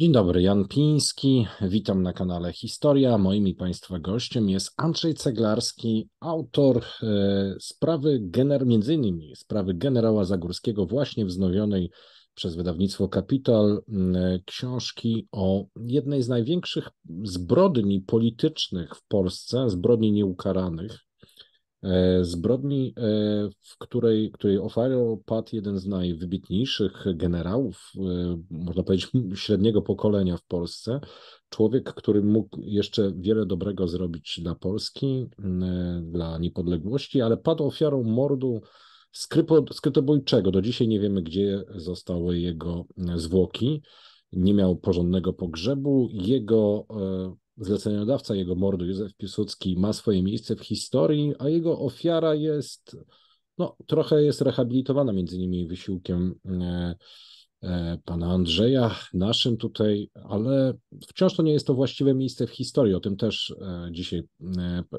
Dzień dobry, Jan Piński. Witam na kanale Historia. Moim i Państwa gościem jest Andrzej Ceglarski, autor e, sprawy, gener, między innymi sprawy generała Zagórskiego, właśnie wznowionej przez wydawnictwo Kapital, książki o jednej z największych zbrodni politycznych w Polsce, zbrodni nieukaranych, E, zbrodni, e, w której, której ofiarą padł jeden z najwybitniejszych generałów, e, można powiedzieć, średniego pokolenia w Polsce. Człowiek, który mógł jeszcze wiele dobrego zrobić dla Polski, mm, dla niepodległości, ale padł ofiarą mordu skrytobójczego. Do dzisiaj nie wiemy, gdzie zostały jego zwłoki. Nie miał porządnego pogrzebu. Jego Zleceniodawca jego mordu, Józef Piłsudski, ma swoje miejsce w historii, a jego ofiara jest, no trochę jest rehabilitowana między innymi wysiłkiem e, e, pana Andrzeja, naszym tutaj, ale wciąż to nie jest to właściwe miejsce w historii. O tym też e, dzisiaj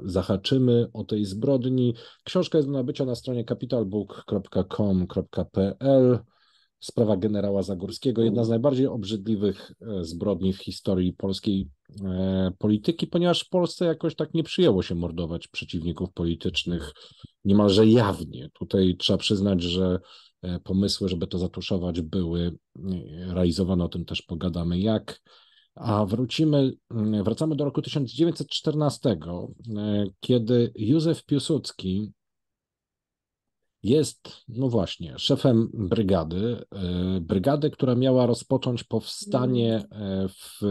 zahaczymy, o tej zbrodni. Książka jest do nabycia na stronie capitalbook.com.pl sprawa generała Zagórskiego, jedna z najbardziej obrzydliwych e, zbrodni w historii polskiej e, polityki, ponieważ w Polsce jakoś tak nie przyjęło się mordować przeciwników politycznych niemalże jawnie. Tutaj trzeba przyznać, że e, pomysły, żeby to zatuszować, były realizowane, o tym też pogadamy jak. A wrócimy, wracamy do roku 1914, kiedy Józef Piłsudski jest, no właśnie, szefem brygady, y, brygady, która miała rozpocząć powstanie mm. e, w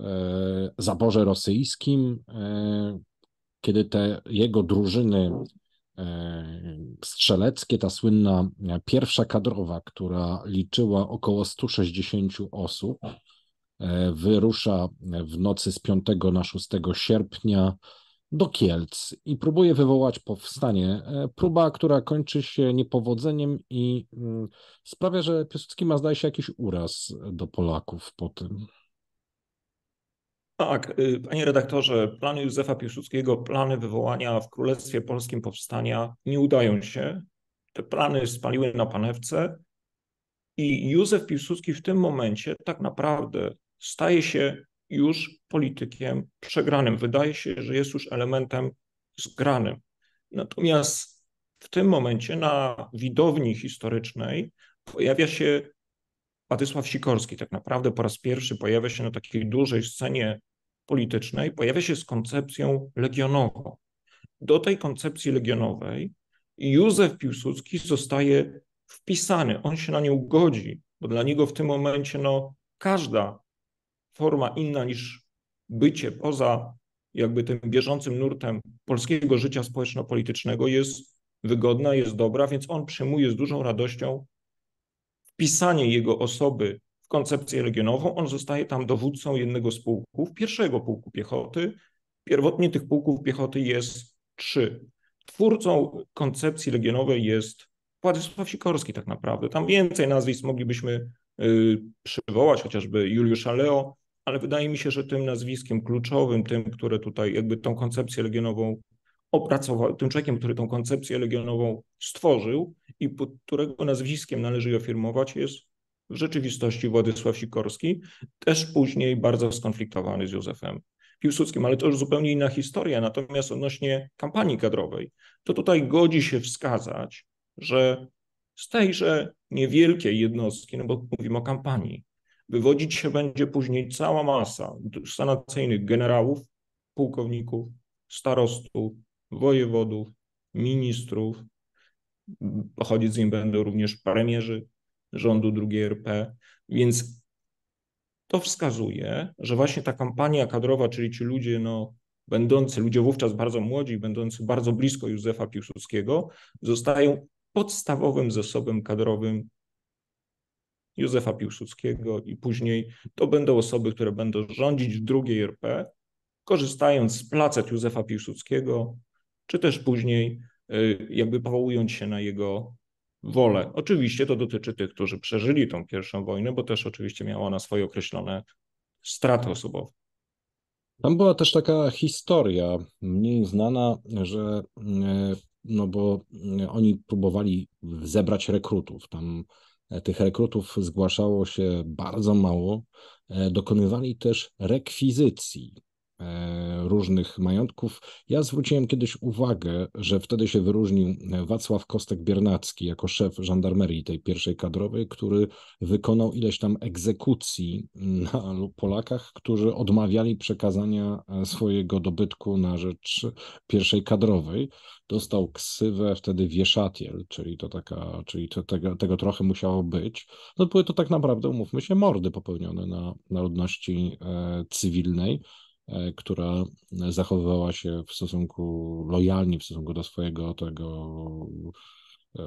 e, zaborze rosyjskim, e, kiedy te jego drużyny strzeleckie, ta słynna pierwsza kadrowa, która liczyła około 160 osób, wyrusza w nocy z 5 na 6 sierpnia do Kielc i próbuje wywołać powstanie. E, próba, która kończy się niepowodzeniem i mm, sprawia, że Piłsudski ma zdaje się jakiś uraz do Polaków po tym. Tak, y, panie redaktorze, plany Józefa Piłsudskiego, plany wywołania w Królestwie Polskim powstania nie udają się. Te plany spaliły na panewce i Józef Piłsudski w tym momencie tak naprawdę staje się już politykiem przegranym. Wydaje się, że jest już elementem zgranym. Natomiast w tym momencie na widowni historycznej pojawia się Władysław Sikorski. Tak naprawdę po raz pierwszy pojawia się na takiej dużej scenie politycznej, pojawia się z koncepcją legionową. Do tej koncepcji legionowej Józef Piłsudski zostaje wpisany, on się na nią godzi, bo dla niego w tym momencie no, każda forma inna niż bycie poza jakby tym bieżącym nurtem polskiego życia społeczno-politycznego jest wygodna, jest dobra, więc on przyjmuje z dużą radością wpisanie jego osoby w koncepcję legionową. On zostaje tam dowódcą jednego z pułków, pierwszego pułku piechoty. Pierwotnie tych pułków piechoty jest trzy. Twórcą koncepcji legionowej jest Władysław Sikorski tak naprawdę. Tam więcej nazwisk moglibyśmy y, przywołać, chociażby Juliusza Leo, ale wydaje mi się, że tym nazwiskiem kluczowym, tym, które tutaj jakby tą koncepcję legionową opracował, tym człowiekiem, który tą koncepcję legionową stworzył i pod którego nazwiskiem należy ją firmować, jest w rzeczywistości Władysław Sikorski, też później bardzo skonfliktowany z Józefem Piłsudskim, ale to już zupełnie inna historia. Natomiast odnośnie kampanii kadrowej, to tutaj godzi się wskazać, że z tejże niewielkiej jednostki, no bo mówimy o kampanii, Wywodzić się będzie później cała masa sanacyjnych generałów, pułkowników, starostów, wojewodów, ministrów. Pochodzić z nim będą również premierzy rządu II RP. Więc to wskazuje, że właśnie ta kampania kadrowa, czyli ci ludzie, no, będący, ludzie wówczas bardzo młodzi, będący bardzo blisko Józefa Piłsudskiego, zostają podstawowym zasobem kadrowym Józefa Piłsudskiego i później, to będą osoby, które będą rządzić w drugiej RP, korzystając z placet Józefa Piłsudskiego, czy też później y, jakby powołując się na jego wolę. Oczywiście to dotyczy tych, którzy przeżyli tą pierwszą wojnę, bo też oczywiście miała ona swoje określone straty osobowe. Tam była też taka historia mniej znana, że y, no bo y, oni próbowali zebrać rekrutów. Tam E, tych rekrutów zgłaszało się bardzo mało. E, dokonywali też rekwizycji E, różnych majątków. Ja zwróciłem kiedyś uwagę, że wtedy się wyróżnił e, Wacław Kostek-Biernacki jako szef żandarmerii tej pierwszej kadrowej, który wykonał ileś tam egzekucji na Polakach, którzy odmawiali przekazania e, swojego dobytku na rzecz pierwszej kadrowej. Dostał ksywę wtedy wieszatiel, czyli to taka, czyli to, tego, tego trochę musiało być. No były to tak naprawdę, umówmy się, mordy popełnione na, na ludności e, cywilnej. E, która zachowywała się w stosunku lojalnie, w stosunku do swojego tego e,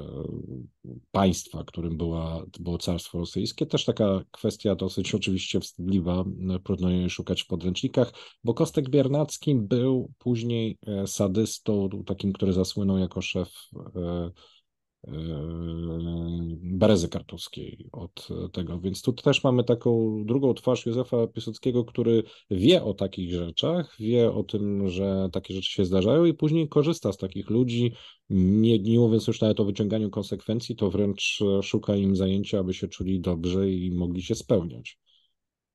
państwa, którym była, było Carstwo Rosyjskie. Też taka kwestia dosyć oczywiście wstydliwa, e, trudno jej szukać w podręcznikach, bo Kostek Biernacki był później sadystą, takim, który zasłynął jako szef Berezy Kartuskiej od tego. Więc tu też mamy taką drugą twarz Józefa Piłsudskiego, który wie o takich rzeczach, wie o tym, że takie rzeczy się zdarzają i później korzysta z takich ludzi, nie, nie mówiąc już nawet o wyciąganiu konsekwencji, to wręcz szuka im zajęcia, aby się czuli dobrze i mogli się spełniać.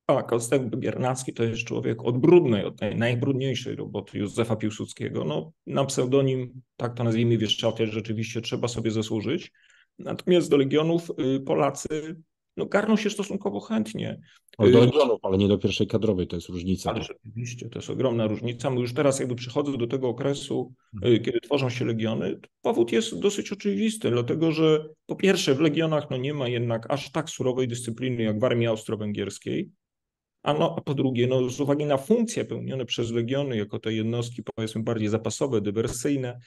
Tak, a Kostek Biernacki to jest człowiek od brudnej, od tej najbrudniejszej roboty Józefa Piłsudskiego. No, na pseudonim, tak to nazwijmy, Wieszczaty rzeczywiście trzeba sobie zasłużyć. Natomiast do Legionów y, Polacy no, garną się stosunkowo chętnie. No, do y, Legionów, ale nie do pierwszej kadrowej, to jest różnica. Ale no. rzeczywiście, to jest ogromna różnica. My no, już teraz jakby przychodzę do tego okresu, y, mhm. kiedy tworzą się Legiony, powód jest dosyć oczywisty, dlatego że po pierwsze w Legionach no, nie ma jednak aż tak surowej dyscypliny jak w Armii Austro-Węgierskiej, a, no, a po drugie, no, z uwagi na funkcje pełnione przez legiony jako te jednostki, powiedzmy, bardziej zapasowe, dywersyjne,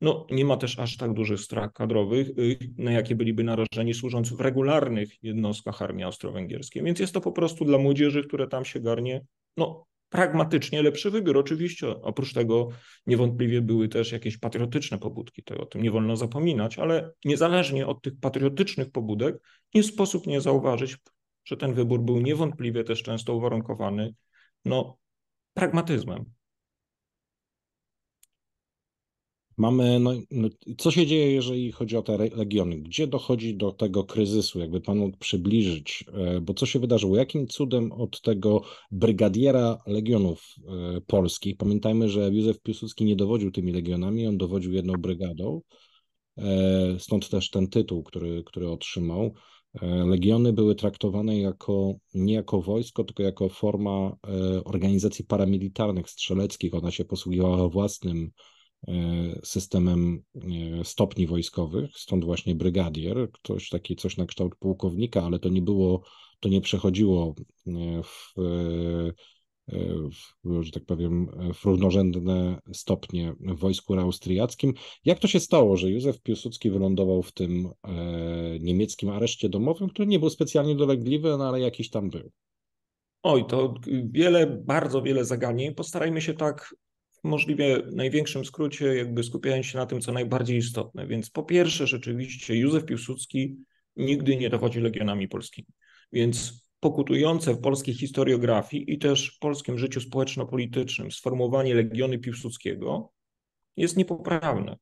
no, nie ma też aż tak dużych strach kadrowych, y, na jakie byliby narażeni służąc w regularnych jednostkach armii austro-węgierskiej. Więc jest to po prostu dla młodzieży, które tam się garnie, no, pragmatycznie lepszy wybiór. Oczywiście oprócz tego niewątpliwie były też jakieś patriotyczne pobudki, to o tym nie wolno zapominać, ale niezależnie od tych patriotycznych pobudek nie sposób nie zauważyć że ten wybór był niewątpliwie też często uwarunkowany no, pragmatyzmem. Mamy, no, no, co się dzieje, jeżeli chodzi o te regiony? Gdzie dochodzi do tego kryzysu? Jakby panu przybliżyć, e, bo co się wydarzyło? Jakim cudem od tego brygadiera legionów e, polskich, pamiętajmy, że Józef Piłsudski nie dowodził tymi legionami, on dowodził jedną brygadą, e, stąd też ten tytuł, który, który otrzymał. E, legiony były traktowane jako, nie jako wojsko, tylko jako forma e, organizacji paramilitarnych strzeleckich. Ona się posługiwała własnym e, systemem stopni wojskowych, stąd właśnie brygadier, ktoś taki, coś na kształt pułkownika, ale to nie było, to nie przechodziło w E, że tak powiem, e, w równorzędne stopnie w wojsku austriackim. Jak to się stało, że Józef Piłsudski wylądował w tym e, niemieckim areszcie domowym, który nie był specjalnie dolegliwy, no ale jakiś tam był? Oj, to wiele, bardzo wiele zagadnień. Postarajmy się tak w możliwie największym skrócie, jakby skupiając się na tym, co najbardziej istotne. Więc po pierwsze, rzeczywiście Józef Piłsudski nigdy nie dowodził legionami polskimi. Więc pokutujące w polskiej historiografii i też w polskim życiu społeczno-politycznym sformułowanie Legiony Piłsudskiego jest niepoprawne.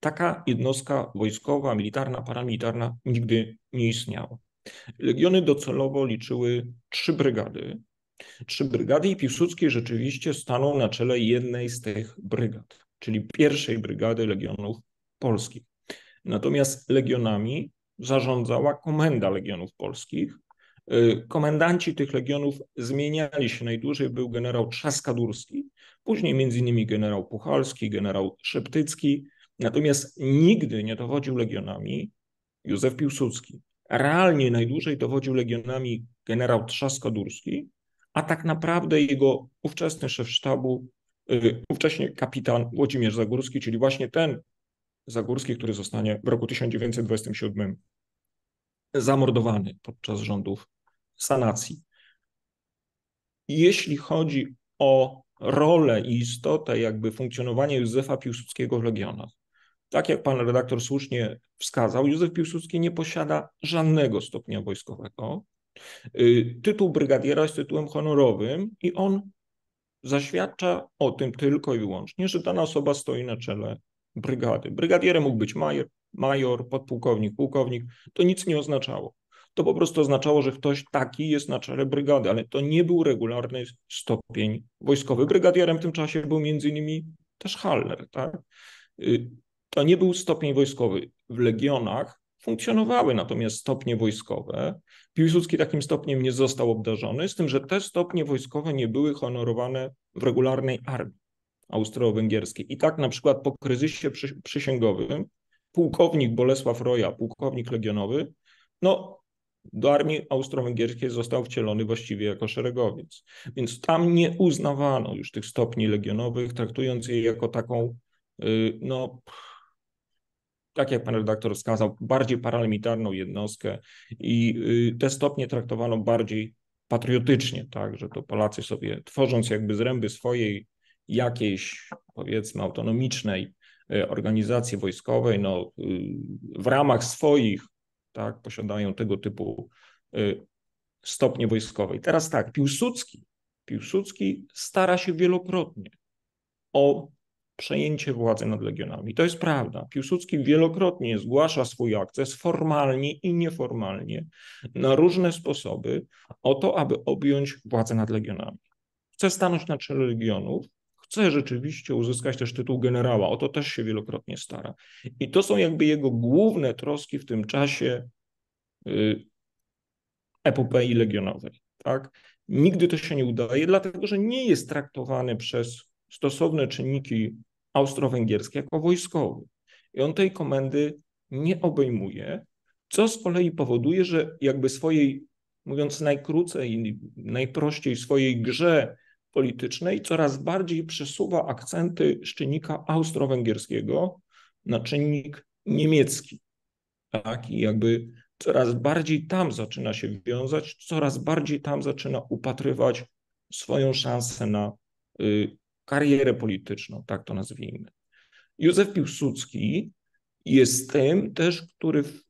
Taka jednostka wojskowa, militarna, paramilitarna nigdy nie istniała. Legiony docelowo liczyły trzy brygady. Trzy brygady i Piłsudski rzeczywiście stanął na czele jednej z tych brygad, czyli pierwszej brygady Legionów Polskich. Natomiast legionami zarządzała Komenda Legionów Polskich, Y, komendanci tych legionów zmieniali się. Najdłużej był generał Trzaskadurski, później między innymi generał Puchalski, generał Szeptycki. Natomiast nigdy nie dowodził legionami Józef Piłsudski. Realnie najdłużej dowodził legionami generał Trzaskadurski, a tak naprawdę jego ówczesny szef sztabu, y, ówcześnie kapitan Włodzimierz Zagórski, czyli właśnie ten Zagórski, który zostanie w roku 1927 zamordowany podczas rządów sanacji. Jeśli chodzi o rolę i istotę jakby funkcjonowania Józefa Piłsudskiego w Legionach, tak jak pan redaktor słusznie wskazał, Józef Piłsudski nie posiada żadnego stopnia wojskowego. Y, tytuł brygadiera jest tytułem honorowym i on zaświadcza o tym tylko i wyłącznie, że dana osoba stoi na czele brygady. Brygadierem mógł być major, major podpułkownik, pułkownik. To nic nie oznaczało to po prostu oznaczało, że ktoś taki jest na czele brygady, ale to nie był regularny stopień wojskowy. Brygadierem w tym czasie był między innymi też Haller. Tak? Y, to nie był stopień wojskowy. W legionach funkcjonowały natomiast stopnie wojskowe. Piłsudski takim stopniem nie został obdarzony, z tym, że te stopnie wojskowe nie były honorowane w regularnej armii austro-węgierskiej. I tak na przykład po kryzysie przysięgowym pułkownik Bolesław Roja, pułkownik legionowy, no do armii austro-węgierskiej został wcielony właściwie jako szeregowiec. Więc tam nie uznawano już tych stopni legionowych, traktując je jako taką, y, no, tak jak pan redaktor wskazał, bardziej paramilitarną jednostkę i y, te stopnie traktowano bardziej patriotycznie, tak, że to Polacy sobie tworząc jakby zręby swojej jakiejś, powiedzmy, autonomicznej y, organizacji wojskowej, no, w ramach swoich tak, posiadają tego typu y, stopnie wojskowej. Teraz tak, Piłsudski, Piłsudski stara się wielokrotnie o przejęcie władzy nad legionami. To jest prawda. Piłsudski wielokrotnie zgłasza swój akces formalnie i nieformalnie na różne sposoby o to, aby objąć władzę nad legionami. Chce stanąć na czele legionów, Chce rzeczywiście uzyskać też tytuł generała, o to też się wielokrotnie stara. I to są jakby jego główne troski w tym czasie y, epopei legionowej. Tak? Nigdy to się nie udaje, dlatego że nie jest traktowany przez stosowne czynniki austro-węgierskie jako wojskowy. I on tej komendy nie obejmuje, co z kolei powoduje, że jakby swojej, mówiąc najkrócej, najprościej, swojej grze politycznej coraz bardziej przesuwa akcenty z czynnika austro-węgierskiego na czynnik niemiecki. Tak, i jakby coraz bardziej tam zaczyna się wiązać, coraz bardziej tam zaczyna upatrywać swoją szansę na y, karierę polityczną, tak to nazwijmy. Józef Piłsudski jest tym też, który w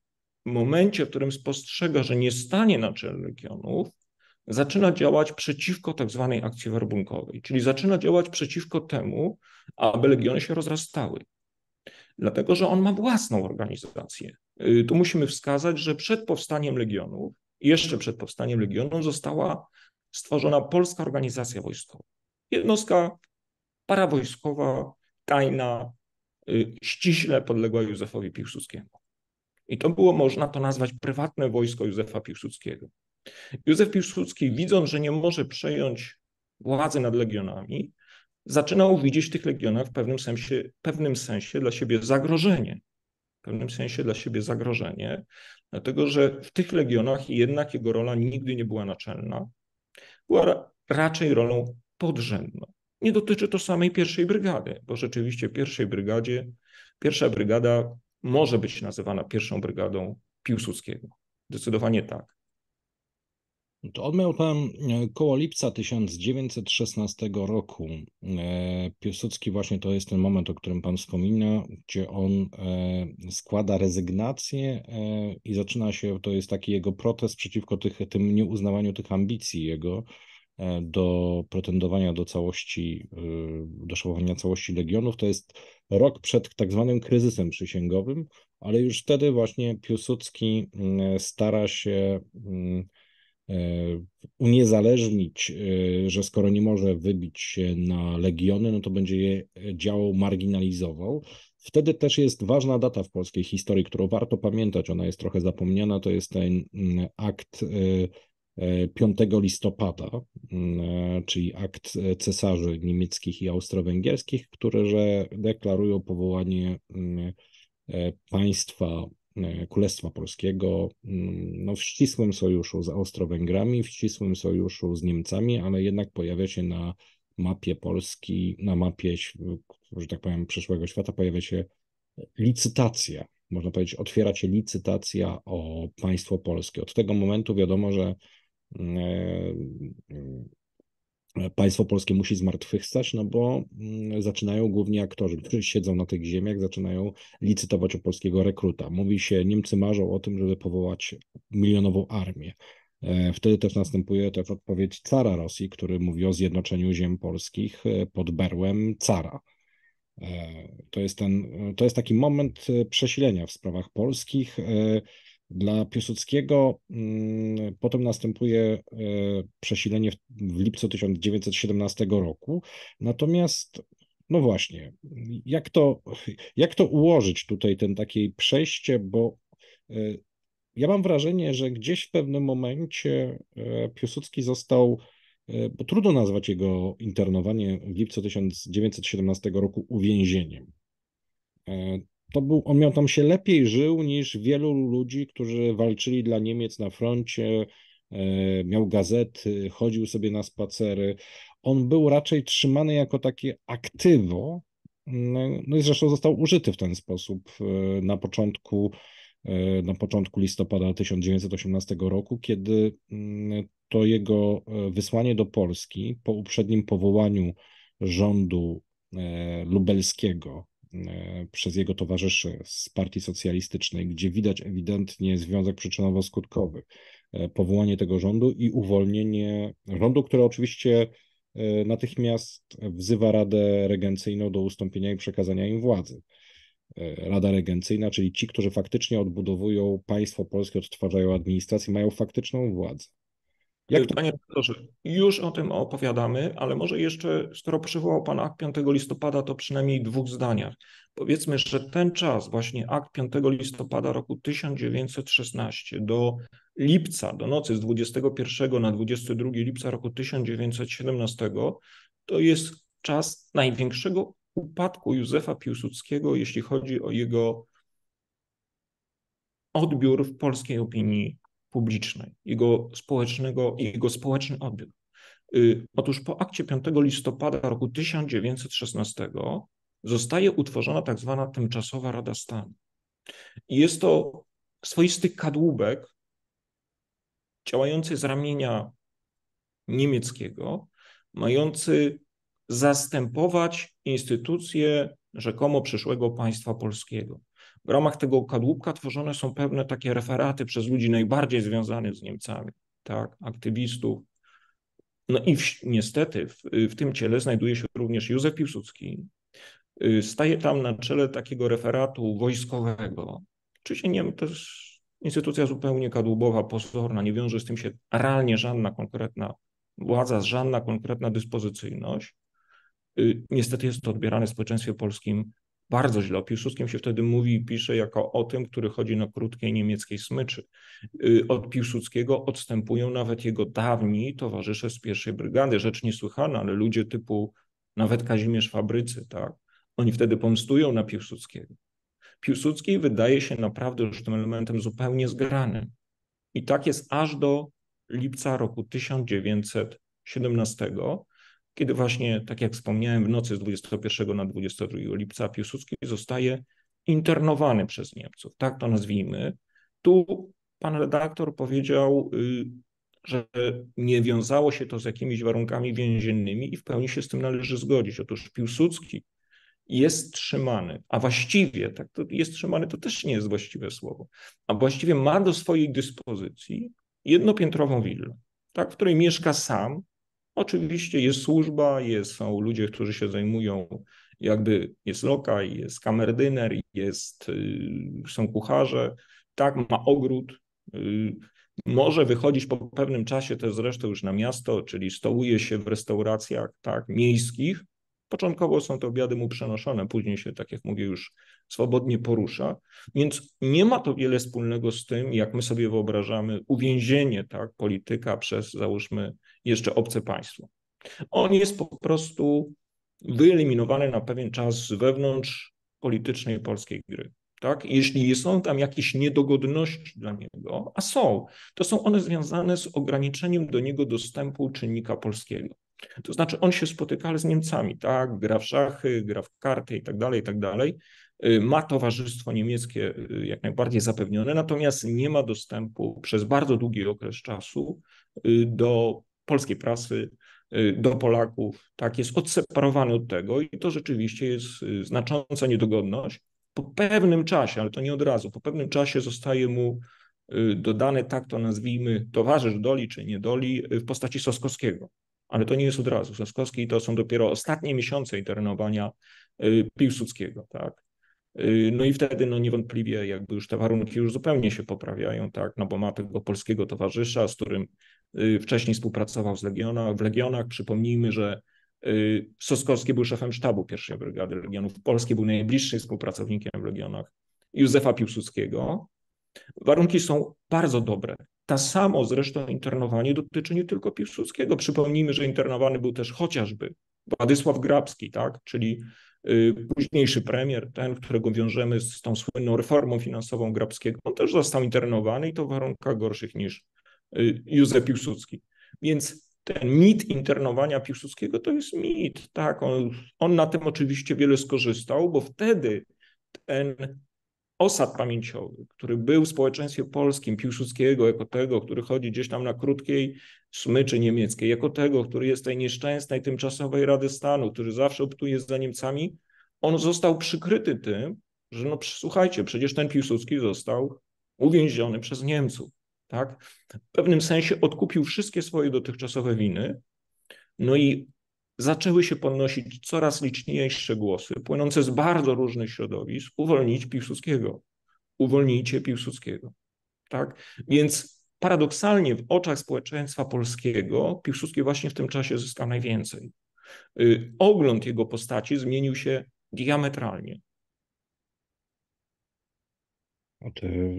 momencie, w którym spostrzega, że nie stanie na czele regionów, zaczyna działać przeciwko tak zwanej akcji werbunkowej, czyli zaczyna działać przeciwko temu, aby legiony się rozrastały. Dlatego, że on ma własną organizację. Y, tu musimy wskazać, że przed powstaniem legionów, jeszcze przed powstaniem legionów, została stworzona polska organizacja wojskowa. Jednostka parawojskowa, tajna, y, ściśle podległa Józefowi Piłsudskiemu. I to było, można to nazwać, prywatne wojsko Józefa Piłsudskiego. Józef Piłsudski, widząc, że nie może przejąć władzy nad legionami, zaczynał widzieć w tych legionach w pewnym sensie, pewnym sensie dla siebie zagrożenie. W pewnym sensie dla siebie zagrożenie, dlatego że w tych legionach jednak jego rola nigdy nie była naczelna. Była raczej rolą podrzędną. Nie dotyczy to samej pierwszej brygady, bo rzeczywiście pierwszej brygadzie, pierwsza brygada może być nazywana pierwszą brygadą Piłsudskiego. Zdecydowanie tak. On miał tam e, koło lipca 1916 roku. E, Piłsudski właśnie to jest ten moment, o którym Pan wspomina, gdzie on e, składa rezygnację i zaczyna się, to jest taki jego protest przeciwko tych, tym nieuznawaniu tych ambicji jego do pretendowania do całości, do szałowania całości legionów. To jest rok przed tak zwanym kryzysem przysięgowym, ale już wtedy właśnie Piłsudski stara się mm, E, uniezależnić, e, że skoro nie może wybić się na legiony, no to będzie je e, działał marginalizował. Wtedy też jest ważna data w polskiej historii, którą warto pamiętać, ona jest trochę zapomniana, to jest ten mm, akt 5 listopada, mm, czyli akt cesarzy niemieckich i austro-węgierskich, które że deklarują powołanie mm, państwa E, Królestwa Polskiego mm, no, w ścisłym sojuszu z Austro-Węgrami, w ścisłym sojuszu z Niemcami, ale jednak pojawia się na mapie Polski, na mapie, że tak powiem, przyszłego świata pojawia się licytacja. Można powiedzieć, otwiera się licytacja o państwo polskie. Od tego momentu wiadomo, że mm, e, państwo polskie musi zmartwychwstać, no bo mm, zaczynają głównie aktorzy, którzy siedzą na tych ziemiach, zaczynają licytować o polskiego rekruta. Mówi się, Niemcy marzą o tym, żeby powołać milionową armię. E, wtedy też następuje też odpowiedź cara Rosji, który mówi o zjednoczeniu ziem polskich e, pod berłem cara. E, to jest, ten, to jest taki moment przesilenia w sprawach polskich. Dla Piłsudskiego mm, potem następuje e, przesilenie w, w lipcu 1917 roku, natomiast no właśnie, jak to, jak to ułożyć tutaj ten takie przejście, bo e, ja mam wrażenie, że gdzieś w pewnym momencie e, Piłsudski został, bo trudno nazwać jego internowanie w lipcu 1917 roku uwięzieniem to był, on miał tam się lepiej żył niż wielu ludzi, którzy walczyli dla Niemiec na froncie, e, miał gazety, chodził sobie na spacery. On był raczej trzymany jako takie aktywo, mm, no i zresztą został użyty w ten sposób e, na początku, e, na początku listopada 1918 roku, kiedy mm, to jego wysłanie do Polski po uprzednim powołaniu rządu lubelskiego E, przez jego towarzyszy z Partii Socjalistycznej, gdzie widać ewidentnie związek przyczynowo-skutkowy, e, powołanie tego rządu i uwolnienie rządu, które oczywiście e, natychmiast wzywa Radę Regencyjną do ustąpienia i przekazania im władzy. Rada Regencyjna, czyli ci, którzy faktycznie odbudowują państwo polskie, odtwarzają administrację, mają faktyczną władzę. Jak... Panie profesorze, już o tym opowiadamy, ale może jeszcze, skoro przywołał Pan akt 5 listopada, to przynajmniej w dwóch zdaniach. Powiedzmy, że ten czas, właśnie akt 5 listopada roku 1916 do lipca, do nocy z 21 na 22 lipca roku 1917, to jest czas największego upadku Józefa Piłsudskiego, jeśli chodzi o jego odbiór w polskiej opinii publicznej, jego, społecznego, jego społeczny odbiór. Y, otóż po akcie 5 listopada roku 1916 zostaje utworzona tak zwana tymczasowa Rada Stanu. I jest to swoisty kadłubek działający z ramienia niemieckiego, mający zastępować instytucje rzekomo przyszłego państwa polskiego. W ramach tego kadłubka tworzone są pewne takie referaty przez ludzi najbardziej związanych z Niemcami, tak, aktywistów. No i w, niestety w, w tym ciele znajduje się również Józef Piłsudski. Y, staje tam na czele takiego referatu wojskowego. Oczywiście nie jest instytucja zupełnie kadłubowa, pozorna, nie wiąże z tym się realnie żadna konkretna władza, żadna konkretna dyspozycyjność. Y, niestety jest to odbierane w społeczeństwie polskim bardzo źle. O Piłsudskim się wtedy mówi i pisze jako o tym, który chodzi na krótkiej niemieckiej smyczy. Y, od Piłsudskiego odstępują nawet jego dawni towarzysze z pierwszej brygady. Rzecz niesłychana, ale ludzie typu nawet Kazimierz Fabrycy, tak? Oni wtedy pomstują na Piłsudskiego. Piłsudski wydaje się naprawdę już tym elementem zupełnie zgranym. I tak jest aż do lipca roku 1917, kiedy właśnie, tak jak wspomniałem, w nocy z 21 na 22 lipca Piłsudski zostaje internowany przez Niemców, tak to nazwijmy. Tu pan redaktor powiedział, y, że nie wiązało się to z jakimiś warunkami więziennymi i w pełni się z tym należy zgodzić. Otóż Piłsudski jest trzymany, a właściwie, tak to jest trzymany, to też nie jest właściwe słowo, a właściwie ma do swojej dyspozycji jednopiętrową willę, tak, w której mieszka sam, Oczywiście jest służba, jest, są ludzie, którzy się zajmują, jakby jest lokaj, jest kamerdyner, jest, y, są kucharze, tak, ma ogród, y, może wychodzić po pewnym czasie też zresztą już na miasto, czyli stołuje się w restauracjach tak, miejskich. Początkowo są te obiady mu przenoszone, później się, tak jak mówię, już swobodnie porusza. Więc nie ma to wiele wspólnego z tym, jak my sobie wyobrażamy uwięzienie tak, polityka przez, załóżmy, jeszcze obce państwo. On jest po prostu wyeliminowany na pewien czas z wewnątrz politycznej polskiej gry. Tak? Jeśli są tam jakieś niedogodności dla niego, a są, to są one związane z ograniczeniem do niego dostępu czynnika polskiego. To znaczy, on się spotyka z Niemcami, tak? Gra w szachy, gra w karty i tak dalej, i tak dalej. Y, ma towarzystwo niemieckie y, jak najbardziej zapewnione, natomiast nie ma dostępu przez bardzo długi okres czasu y, do polskiej prasy y, do Polaków, tak, jest odseparowany od tego i to rzeczywiście jest y, znacząca niedogodność. Po pewnym czasie, ale to nie od razu, po pewnym czasie zostaje mu y, dodany, tak to nazwijmy, towarzysz Doli czy niedoli w postaci Soskowskiego. Ale to nie jest od razu. Soskowski to są dopiero ostatnie miesiące internowania Piłsudskiego, tak. No i wtedy no niewątpliwie jakby już te warunki już zupełnie się poprawiają, tak, no bo ma tego polskiego towarzysza, z którym Y, wcześniej współpracował z Legiona, w Legionach. Przypomnijmy, że y, Soskowski był szefem sztabu pierwszej brygady Legionów Polski, był najbliższym współpracownikiem w Legionach Józefa Piłsudskiego. Warunki są bardzo dobre. Ta samo zresztą internowanie dotyczy nie tylko Piłsudskiego. Przypomnijmy, że internowany był też chociażby Władysław Grabski, tak? czyli y, późniejszy premier, ten, którego wiążemy z tą słynną reformą finansową Grabskiego. On też został internowany i to w warunkach gorszych niż Y, Józef Piłsudski. Więc ten mit internowania Piłsudskiego to jest mit, tak. On, on na tym oczywiście wiele skorzystał, bo wtedy ten osad pamięciowy, który był w społeczeństwie polskim, Piłsudskiego jako tego, który chodzi gdzieś tam na krótkiej smyczy niemieckiej, jako tego, który jest tej nieszczęsnej tymczasowej Rady Stanu, który zawsze optuje za Niemcami, on został przykryty tym, że no słuchajcie, przecież ten Piłsudski został uwięziony przez Niemców tak? W pewnym sensie odkupił wszystkie swoje dotychczasowe winy, no i zaczęły się podnosić coraz liczniejsze głosy, płynące z bardzo różnych środowisk, uwolnić Piłsudskiego, uwolnijcie Piłsudskiego, tak? Więc paradoksalnie w oczach społeczeństwa polskiego Piłsudski właśnie w tym czasie zyskał najwięcej. Y, ogląd jego postaci zmienił się diametralnie.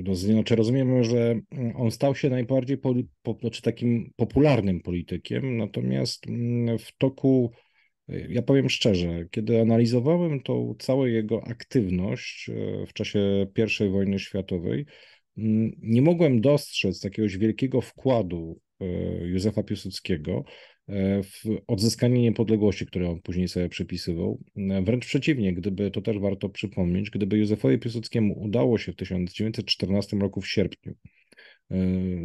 No, znaczy rozumiemy, że mm, on stał się najbardziej po, po, znaczy takim popularnym politykiem, natomiast mm, w toku, y, ja powiem szczerze, kiedy analizowałem tą całą jego aktywność y, w czasie I wojny światowej, mm, nie mogłem dostrzec takiego wielkiego wkładu y, Józefa Piłsudskiego E, w odzyskanie niepodległości, które on później sobie przypisywał. E, wręcz przeciwnie, gdyby to też warto przypomnieć, gdyby Józefowi Piłsudskiemu udało się w 1914 roku w sierpniu e,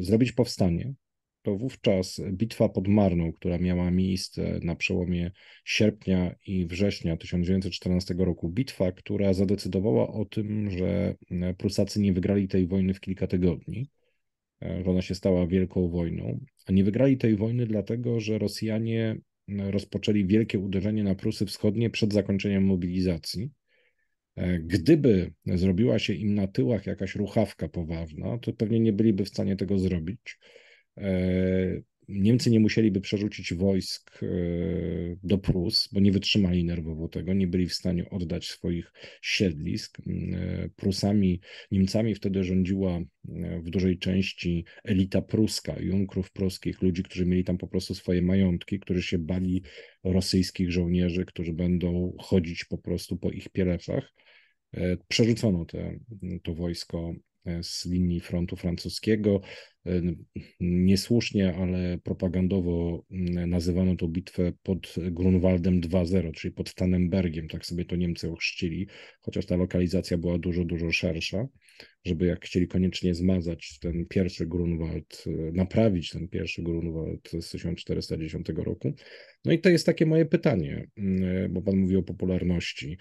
zrobić powstanie, to wówczas bitwa pod Marną, która miała miejsce na przełomie sierpnia i września 1914 roku, bitwa, która zadecydowała o tym, że Prusacy nie wygrali tej wojny w kilka tygodni, E, ona się stała wielką wojną. A nie wygrali tej wojny dlatego, że Rosjanie e, rozpoczęli wielkie uderzenie na Prusy Wschodnie przed zakończeniem mobilizacji. E, gdyby zrobiła się im na tyłach jakaś ruchawka poważna, to pewnie nie byliby w stanie tego zrobić. Niemcy nie musieliby przerzucić wojsk e, do Prus, bo nie wytrzymali nerwowo tego, nie byli w stanie oddać swoich siedlisk. E, Prusami, Niemcami wtedy rządziła e, w dużej części elita pruska, junkrów pruskich, ludzi, którzy mieli tam po prostu swoje majątki, którzy się bali rosyjskich żołnierzy, którzy będą chodzić po prostu po ich pierefach. Przerzucono to wojsko E, z linii frontu francuskiego. E, niesłusznie, ale propagandowo mm, nazywano tą bitwę pod Grunwaldem 2.0, czyli pod Tannenbergiem, tak sobie to Niemcy ochrzcili, chociaż ta lokalizacja była dużo, dużo szersza, żeby jak chcieli koniecznie zmazać ten pierwszy Grunwald, e, naprawić ten pierwszy Grunwald z 1410 roku. No i to jest takie moje pytanie, mm, bo pan mówi o popularności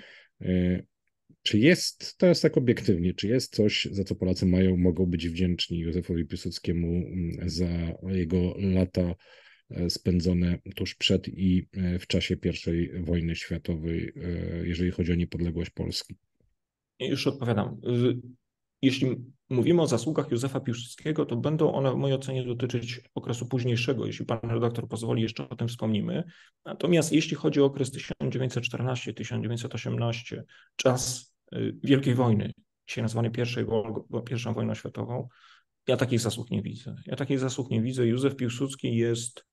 czy jest, teraz tak obiektywnie, czy jest coś, za co Polacy mają, mogą być wdzięczni Józefowi Piłsudskiemu mm, za jego lata e, spędzone tuż przed i e, w czasie I wojny światowej, e, jeżeli chodzi o niepodległość Polski? Już odpowiadam jeśli mówimy o zasługach Józefa Piłsudskiego, to będą one w mojej ocenie dotyczyć okresu późniejszego. Jeśli pan redaktor pozwoli, jeszcze o tym wspomnimy. Natomiast jeśli chodzi o okres 1914-1918, czas y, Wielkiej Wojny, dzisiaj nazwany pierwszą wojną światową, ja takich zasług nie widzę. Ja takich zasług nie widzę. Józef Piłsudski jest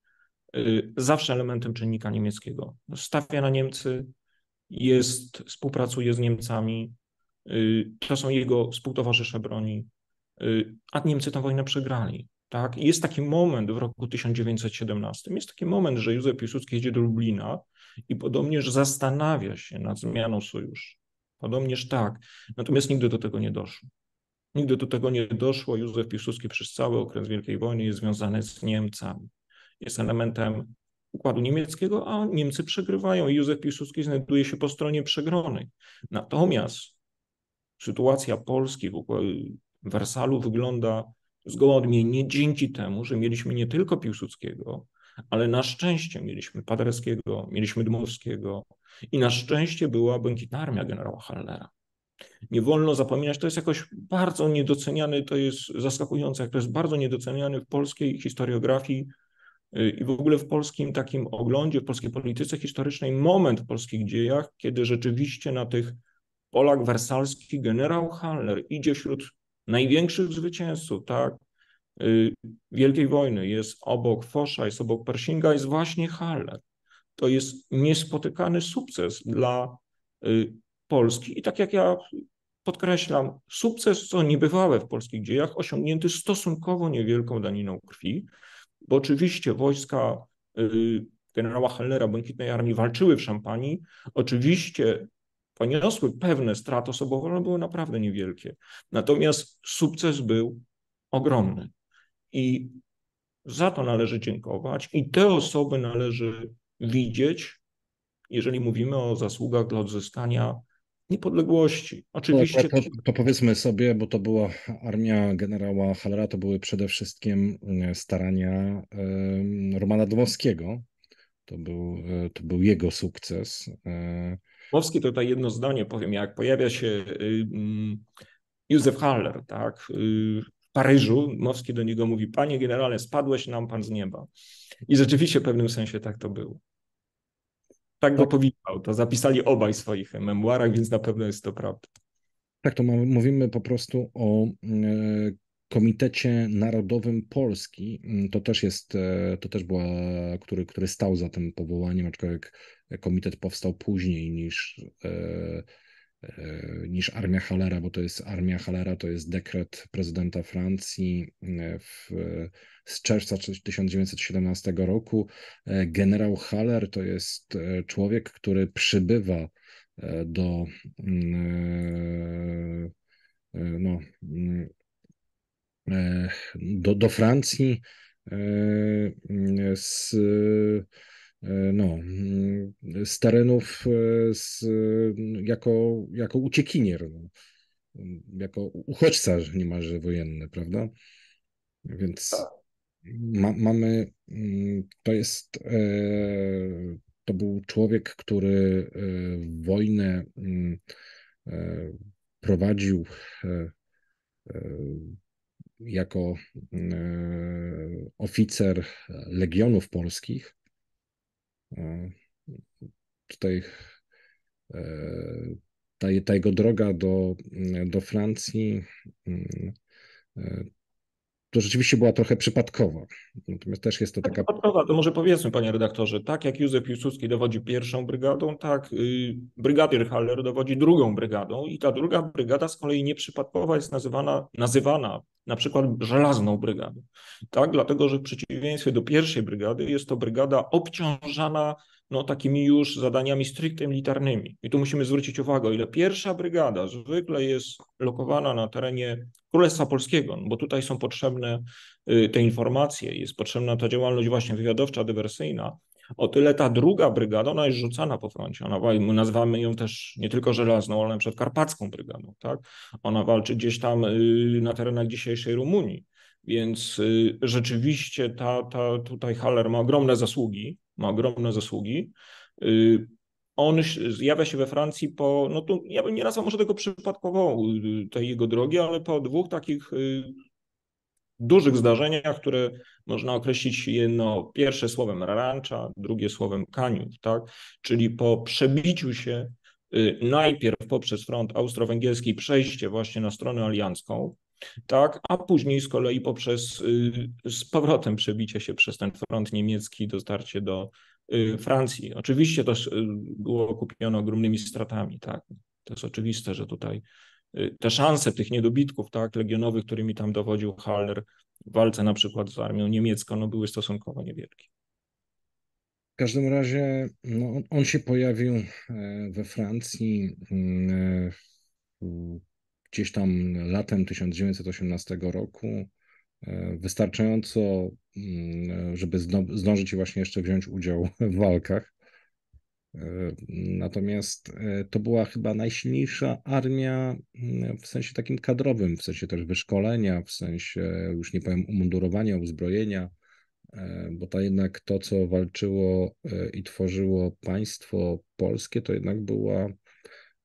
y, zawsze elementem czynnika niemieckiego. Stawia na Niemcy, jest, współpracuje z Niemcami, Y, to są jego współtowarzysze broni, y, a Niemcy tę wojnę przegrali. Tak? I jest taki moment w roku 1917, jest taki moment, że Józef Piłsudski jedzie do Lublina i podobnież zastanawia się nad zmianą sojuszu. Podobnież tak, natomiast nigdy do tego nie doszło. Nigdy do tego nie doszło. Józef Piłsudski przez cały okres Wielkiej Wojny jest związany z Niemcami. Jest elementem układu niemieckiego, a Niemcy przegrywają i Józef Piłsudski znajduje się po stronie przegronej. Natomiast sytuacja Polski w Wersalu wygląda zgoła odmiennie dzięki temu, że mieliśmy nie tylko Piłsudskiego, ale na szczęście mieliśmy Paderewskiego, mieliśmy Dmowskiego i na szczęście była Błękitna Armia generała Hallera. Nie wolno zapominać, to jest jakoś bardzo niedoceniany, to jest zaskakujące, jak to jest bardzo niedoceniany w polskiej historiografii y, i w ogóle w polskim takim oglądzie, w polskiej polityce historycznej moment w polskich dziejach, kiedy rzeczywiście na tych Polak wersalski, generał Haller, idzie wśród największych zwycięzców, tak? Y, Wielkiej Wojny, jest obok Fosza, jest obok Persinga, jest właśnie Haller. To jest niespotykany sukces dla y, Polski i tak jak ja podkreślam, sukces, co niebywałe w polskich dziejach, osiągnięty stosunkowo niewielką daniną krwi, bo oczywiście wojska y, generała Hallera, Błękitnej Armii walczyły w Szampanii, oczywiście poniosły pewne straty osobowe, ale były naprawdę niewielkie. Natomiast sukces był ogromny. I za to należy dziękować i te osoby należy widzieć, jeżeli mówimy o zasługach dla odzyskania niepodległości. Oczywiście. To, to, to, powiedzmy sobie, bo to była armia generała Halera, to były przede wszystkim e, starania Romana Dmowskiego. To był, e, to był jego sukces. E, Mowski tutaj jedno zdanie powiem, jak pojawia się y, mm, Józef Haller, tak, y, w Paryżu, Mowski do niego mówi, panie generale, spadłeś nam pan z nieba. I rzeczywiście w pewnym sensie tak to było. Tak go powiedział to zapisali obaj w swoich memuarach, więc na pewno jest to prawda. Tak, to mówimy po prostu o mm, e, Komitecie Narodowym Polski. Mm, to też jest, e, to też była, który, który stał za tym powołaniem, aczkolwiek komitet powstał później niż, e, e, niż Armia Halera, bo to jest Armia Halera, to jest dekret prezydenta Francji w, z czerwca 1917 roku. Generał Haller to jest człowiek, który przybywa do mm, no, mm, do, do Francji e, e, z, e, no, z terenów z, jako, jako uciekinier, no. jako uchodźca niemalże wojenny, prawda? Więc ma, mamy, mm, to jest, to był człowiek, który wojnę mm, prowadził jako mm, e, oficer legionów polskich. E, tutaj e, ta, ta jego droga do, do Francji mm, to rzeczywiście była trochę przypadkowa. Natomiast też jest to tak, taka. Przypadkowa, to może powiedzmy, panie redaktorze, tak jak Józef Piłsudski dowodzi pierwszą brygadą, tak yy, brygadier Haller dowodzi drugą brygadą, i ta druga brygada z kolei nieprzypadkowa jest nazywana, nazywana na przykład żelazną brygadą. Tak, dlatego że w przeciwieństwie do pierwszej brygady jest to brygada obciążana no, takimi już zadaniami stricte militarnymi. I tu musimy zwrócić uwagę, o ile pierwsza brygada zwykle jest lokowana na terenie Królestwa Polskiego, no, bo tutaj są potrzebne y, te informacje, jest potrzebna ta działalność właśnie wywiadowcza, dywersyjna, o tyle ta druga brygada, ona jest rzucana po froncie. Ona, my nazywamy ją też nie tylko żelazną, ale nawet karpacką brygadą. Tak? Ona walczy gdzieś tam y, na terenach dzisiejszej Rumunii. Więc y, rzeczywiście ta, ta tutaj Haller ma ogromne zasługi ma ogromne zasługi. Y, on zjawia się we Francji po, no tu ja bym nie nazwał może tego przypadkowo, y, tej jego drogi, ale po dwóch takich y, dużych zdarzeniach, które można określić jedno pierwsze słowem rancza, drugie słowem kaniów, tak? Czyli po przebiciu się najpierw poprzez front austro-węgierski przejście właśnie na stronę aliancką, tak? a później z kolei poprzez y, z powrotem przebicie się przez ten front niemiecki, dotarcie do y, Francji. Oczywiście to y, było okupione ogromnymi stratami, tak? To jest oczywiste, że tutaj te szanse tych niedobitków, tak, legionowych, którymi tam dowodził Haller w walce na przykład z armią niemiecką, no były stosunkowo niewielkie. W każdym razie no, on się pojawił e, we Francji mm, e, gdzieś tam latem 1918 roku, e, wystarczająco, mm, e, żeby zdążyć właśnie jeszcze wziąć udział w walkach. E, natomiast to była chyba najsilniejsza armia mm, w sensie takim kadrowym, w sensie też wyszkolenia, w sensie już nie powiem umundurowania, uzbrojenia, bo ta jednak to, co walczyło i tworzyło państwo polskie, to jednak była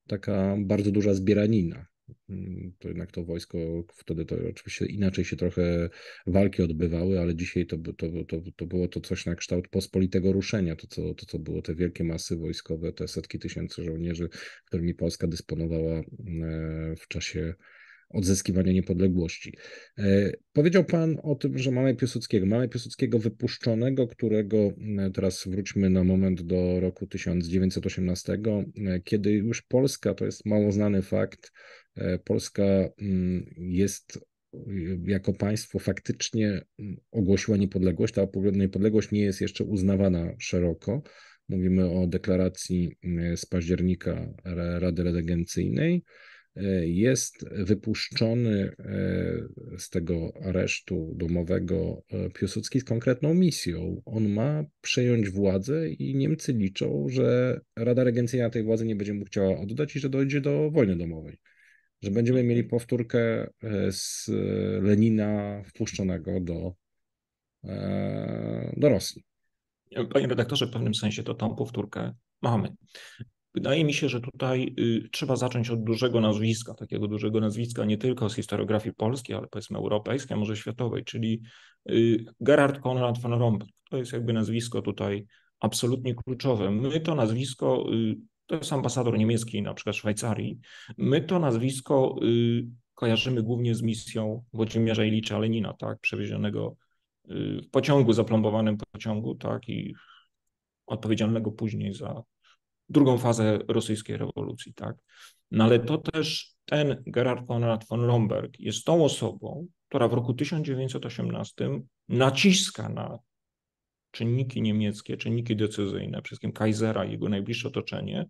taka bardzo duża zbieranina. Mm, to jednak to wojsko, wtedy to oczywiście inaczej się trochę walki odbywały, ale dzisiaj to, to, to, to było to coś na kształt pospolitego ruszenia, to co, to co było te wielkie masy wojskowe, te setki tysięcy żołnierzy, którymi Polska dysponowała e, w czasie odzyskiwania niepodległości. E, powiedział Pan o tym, że mamy Piłsudskiego. Mamy Piłsudskiego wypuszczonego, którego e, teraz wróćmy na moment do roku 1918, kiedy już Polska, to jest mało znany fakt, E, Polska mm, jest y, jako państwo faktycznie mm, ogłosiła niepodległość. Ta niepodległość nie jest jeszcze uznawana szeroko. Mówimy o deklaracji mm, z października Rady Redegencyjnej. E, jest wypuszczony e, z tego aresztu domowego Piłsudski z konkretną misją. On ma przejąć władzę i Niemcy liczą, że Rada Regencyjna tej władzy nie będzie mu chciała oddać i że dojdzie do wojny domowej że będziemy mieli powtórkę e, z Lenina wpuszczonego do, e, do Rosji. Panie redaktorze, w pewnym sensie to tą powtórkę mamy. Wydaje mi się, że tutaj y, trzeba zacząć od dużego nazwiska, takiego dużego nazwiska nie tylko z historiografii polskiej, ale powiedzmy europejskiej, a może światowej, czyli y, Gerhard Konrad von Rompuy. To jest jakby nazwisko tutaj absolutnie kluczowe. My to nazwisko y, to jest ambasador niemiecki, na przykład Szwajcarii, my to nazwisko y, kojarzymy głównie z misją Włodzimierza Ilicza Lenina, tak, przewiezionego y, w pociągu, zaplombowanym pociągu, tak, i odpowiedzialnego później za drugą fazę rosyjskiej rewolucji, tak. No ale to też ten Gerhard Konrad von Lomberg jest tą osobą, która w roku 1918 naciska na czynniki niemieckie, czynniki decyzyjne, przede wszystkim Kaisera i jego najbliższe otoczenie,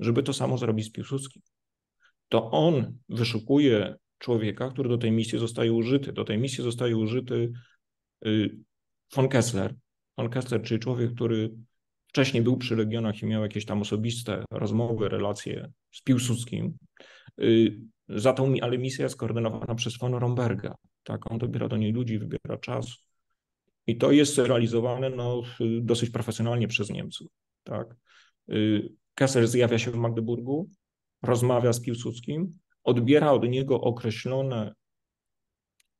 żeby to samo zrobić z Piłsudskim. To on wyszukuje człowieka, który do tej misji zostaje użyty. Do tej misji zostaje użyty y, von Kessler. Von Kessler, czyli człowiek, który wcześniej był przy Legionach i miał jakieś tam osobiste rozmowy, relacje z Piłsudskim. Y, za tą, ale misja jest koordynowana przez von Romberga. Tak, on dobiera do niej ludzi, wybiera czas, i to jest realizowane no, dosyć profesjonalnie przez Niemców. Tak? Y, Kessler zjawia się w Magdeburgu, rozmawia z Piłsudskim, odbiera od niego określone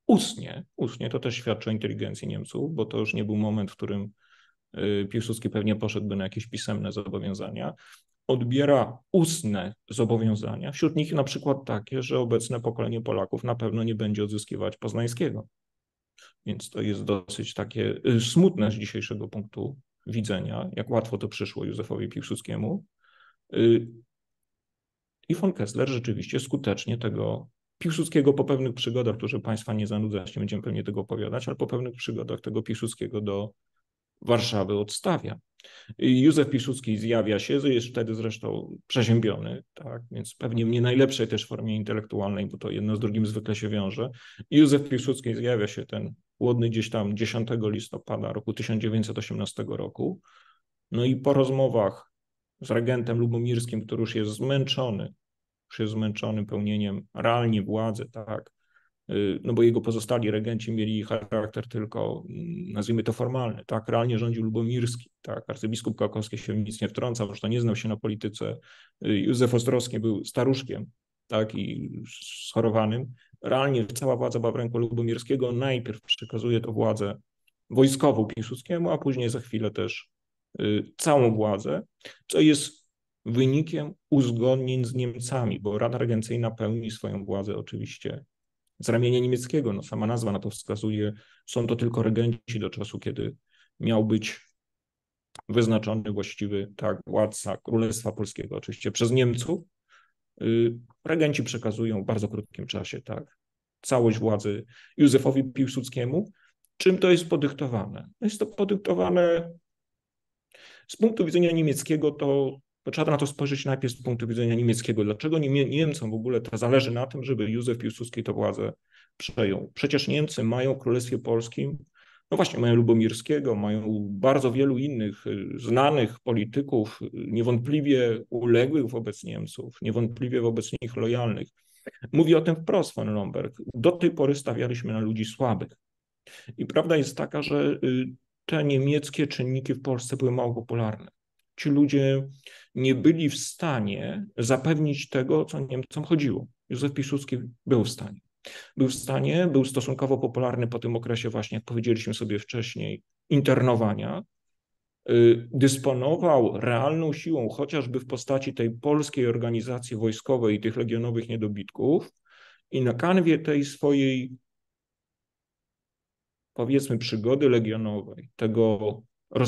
ustnie, ustnie to też świadczy o inteligencji Niemców, bo to już nie był moment, w którym y, Piłsudski pewnie poszedłby na jakieś pisemne zobowiązania, odbiera ustne zobowiązania, wśród nich na przykład takie, że obecne pokolenie Polaków na pewno nie będzie odzyskiwać poznańskiego. Więc to jest dosyć takie y, smutne z dzisiejszego punktu widzenia, jak łatwo to przyszło Józefowi Piłsudskiemu. Y, I von Kessler rzeczywiście skutecznie tego Piłsudskiego po pewnych przygodach, które Państwa nie zanudzę, nie będziemy pewnie tego opowiadać, ale po pewnych przygodach tego Piłsudskiego do Warszawy odstawia. Józef Piłsudski zjawia się, jest wtedy zresztą przeziębiony, tak, więc pewnie w nie najlepszej też formie intelektualnej, bo to jedno z drugim zwykle się wiąże. Józef Piłsudski zjawia się ten głodny gdzieś tam 10 listopada roku 1918 roku. No i po rozmowach z regentem lubomirskim, który już jest zmęczony, już jest zmęczony pełnieniem realnie władzy, tak, Y, no bo jego pozostali regenci mieli charakter tylko, mm, nazwijmy to formalny, tak, realnie rządził Lubomirski, tak, arcybiskup Kakowski się nic nie wtrącał, zresztą nie znał się na polityce, y, Józef Ostrowski był staruszkiem, tak, i schorowanym, realnie cała władza była w ręku Lubomirskiego, najpierw przekazuje to władzę wojskową Piłsudskiemu, a później za chwilę też y, całą władzę, co jest wynikiem uzgodnień z Niemcami, bo Rada Regencyjna pełni swoją władzę oczywiście z ramienia niemieckiego. No, sama nazwa na to wskazuje. Są to tylko regenci do czasu, kiedy miał być wyznaczony właściwy tak, władca Królestwa Polskiego, oczywiście przez Niemców. Y, regenci przekazują w bardzo krótkim czasie tak, całość władzy Józefowi Piłsudskiemu. Czym to jest podyktowane? No, jest to podyktowane z punktu widzenia niemieckiego, to to trzeba na to spojrzeć najpierw z punktu widzenia niemieckiego. Dlaczego Niemcom w ogóle to zależy na tym, żeby Józef Piłsudski tę władzę przejął? Przecież Niemcy mają w Królestwie Polskim, no właśnie mają Lubomirskiego, mają bardzo wielu innych y, znanych polityków, y, niewątpliwie uległych wobec Niemców, niewątpliwie wobec nich lojalnych. Mówi o tym wprost von Lomberg. Do tej pory stawialiśmy na ludzi słabych. I prawda jest taka, że y, te niemieckie czynniki w Polsce były mało popularne. Ci ludzie nie byli w stanie zapewnić tego, co Niemcom chodziło. Józef Piłsudski był w stanie. Był w stanie, był stosunkowo popularny po tym okresie właśnie, jak powiedzieliśmy sobie wcześniej, internowania. Y, dysponował realną siłą, chociażby w postaci tej polskiej organizacji wojskowej i tych legionowych niedobitków, i na kanwie tej swojej, powiedzmy, przygody legionowej, tego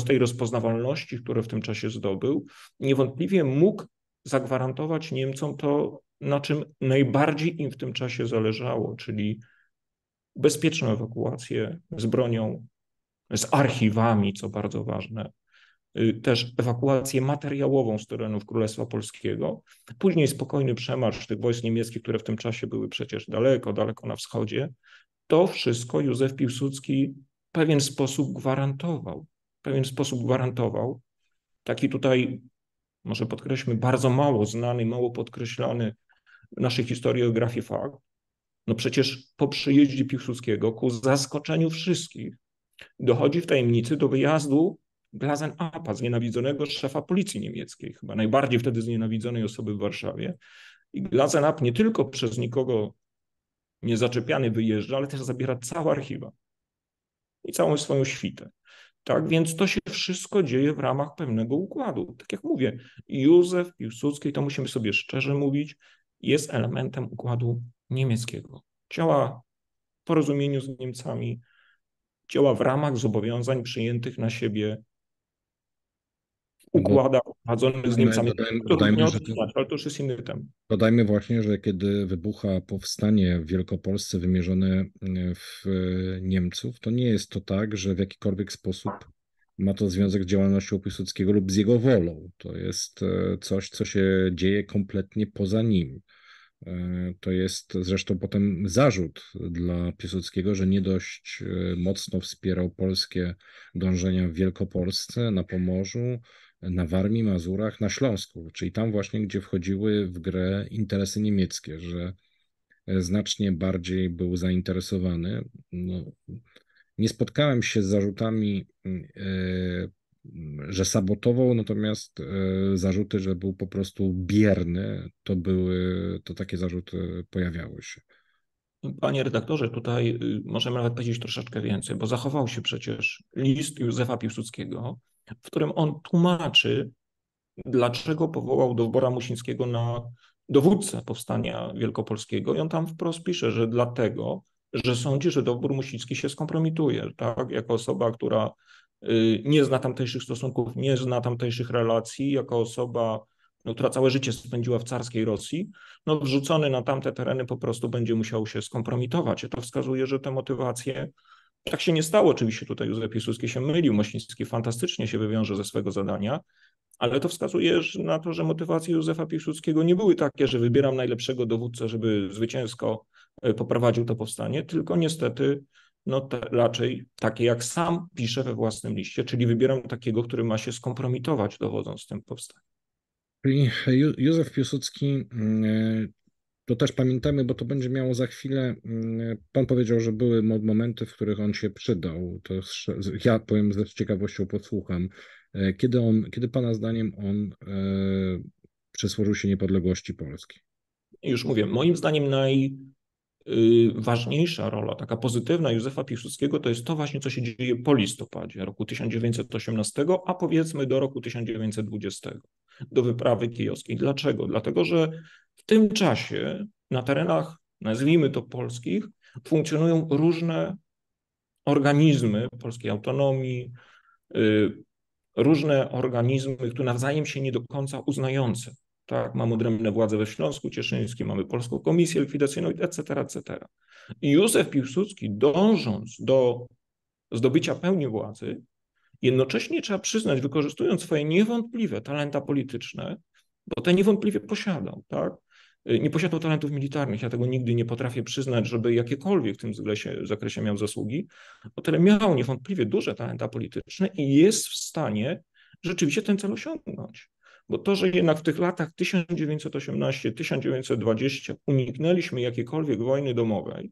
tej rozpoznawalności, które w tym czasie zdobył, niewątpliwie mógł zagwarantować Niemcom to, na czym najbardziej im w tym czasie zależało, czyli bezpieczną ewakuację z bronią, z archiwami, co bardzo ważne, y, też ewakuację materiałową z terenów Królestwa Polskiego, później spokojny przemarsz tych wojsk niemieckich, które w tym czasie były przecież daleko, daleko na wschodzie, to wszystko Józef Piłsudski w pewien sposób gwarantował pewien sposób gwarantował. Taki tutaj, może podkreślmy, bardzo mało znany, mało podkreślany w naszej historiografii fakt. No przecież po przyjeździe Piłsudskiego, ku zaskoczeniu wszystkich, dochodzi w tajemnicy do wyjazdu Glazen-Apa, znienawidzonego szefa policji niemieckiej, chyba najbardziej wtedy znienawidzonej osoby w Warszawie. I glazen nie tylko przez nikogo niezaczepiany wyjeżdża, ale też zabiera całe archiwa i całą swoją świtę. Tak więc to się wszystko dzieje w ramach pewnego układu. Tak jak mówię, Józef Piłsudski, to musimy sobie szczerze mówić, jest elementem układu niemieckiego. Działa w porozumieniu z Niemcami, działa w ramach zobowiązań przyjętych na siebie układa prowadzonych z Niemcami. Dodajmy, dodajmy że, odczytać, ale to już jest inny temat. Dodajmy właśnie, że kiedy wybucha powstanie w Wielkopolsce wymierzone e, w e, Niemców, to nie jest to tak, że w jakikolwiek sposób ma to związek z działalnością Piłsudskiego lub z jego wolą. To jest e, coś, co się dzieje kompletnie poza nim. To jest zresztą potem zarzut dla Piłsudskiego, że nie dość mocno wspierał polskie dążenia w Wielkopolsce, na Pomorzu, na Warmii, Mazurach, na Śląsku, czyli tam właśnie, gdzie wchodziły w grę interesy niemieckie, że e, znacznie bardziej był zainteresowany. No, nie spotkałem się z zarzutami, mm, e, że sabotował, natomiast e, zarzuty, że był po prostu bierny, to były, to takie zarzuty pojawiały się. Panie redaktorze, tutaj y, możemy nawet powiedzieć troszeczkę więcej, bo zachował się przecież list Józefa Piłsudskiego, w którym on tłumaczy, dlaczego powołał Dowbora Musińskiego na dowódcę powstania wielkopolskiego. I on tam wprost pisze, że dlatego, że sądzi, że Dowbór Musiński się skompromituje, tak? Jako osoba, która y, nie zna tamtejszych stosunków, nie zna tamtejszych relacji, jako osoba, no, która całe życie spędziła w carskiej Rosji, no wrzucony na tamte tereny po prostu będzie musiał się skompromitować. I to wskazuje, że te motywacje tak się nie stało oczywiście tutaj, Józef Piłsudski się mylił, Mościński fantastycznie się wywiąże ze swego zadania, ale to wskazuje na to, że motywacje Józefa Piłsudskiego nie były takie, że wybieram najlepszego dowódcę, żeby zwycięsko e, poprowadził to powstanie, tylko niestety no te, raczej takie jak sam pisze we własnym liście, czyli wybieram takiego, który ma się skompromitować dowodząc tym powstaniem. Czyli Józef Piłsudski mm, e, to też pamiętamy, bo to będzie miało za chwilę. Mm, pan powiedział, że były momenty, w których on się przydał. To ja powiem z ciekawością podsłucham. E, kiedy, on, kiedy Pana zdaniem on e, przysłużył się niepodległości Polski? Już mówię, moim zdaniem najważniejsza y, rola, taka pozytywna Józefa Piłsudskiego, to jest to właśnie, co się dzieje po listopadzie roku 1918, a powiedzmy do roku 1920, do wyprawy kijowskiej. Dlaczego? Dlatego, że w tym czasie na terenach, nazwijmy to polskich, funkcjonują różne organizmy polskiej autonomii, y, różne organizmy, które nawzajem się nie do końca uznające. Tak, mamy odrębne władze we Śląsku Cieszyńskim, mamy Polską Komisję Likwidacyjną, etc., etc. I Józef Piłsudski, dążąc do zdobycia pełni władzy, jednocześnie trzeba przyznać, wykorzystując swoje niewątpliwe talenta polityczne, bo te niewątpliwie posiadał, tak, Y, nie posiadał talentów militarnych. Ja tego nigdy nie potrafię przyznać, żeby jakiekolwiek w tym zakresie, zakresie miał zasługi. O tyle miał niewątpliwie duże talenta polityczne i jest w stanie rzeczywiście ten cel osiągnąć. Bo to, że jednak w tych latach 1918-1920 uniknęliśmy jakiejkolwiek wojny domowej,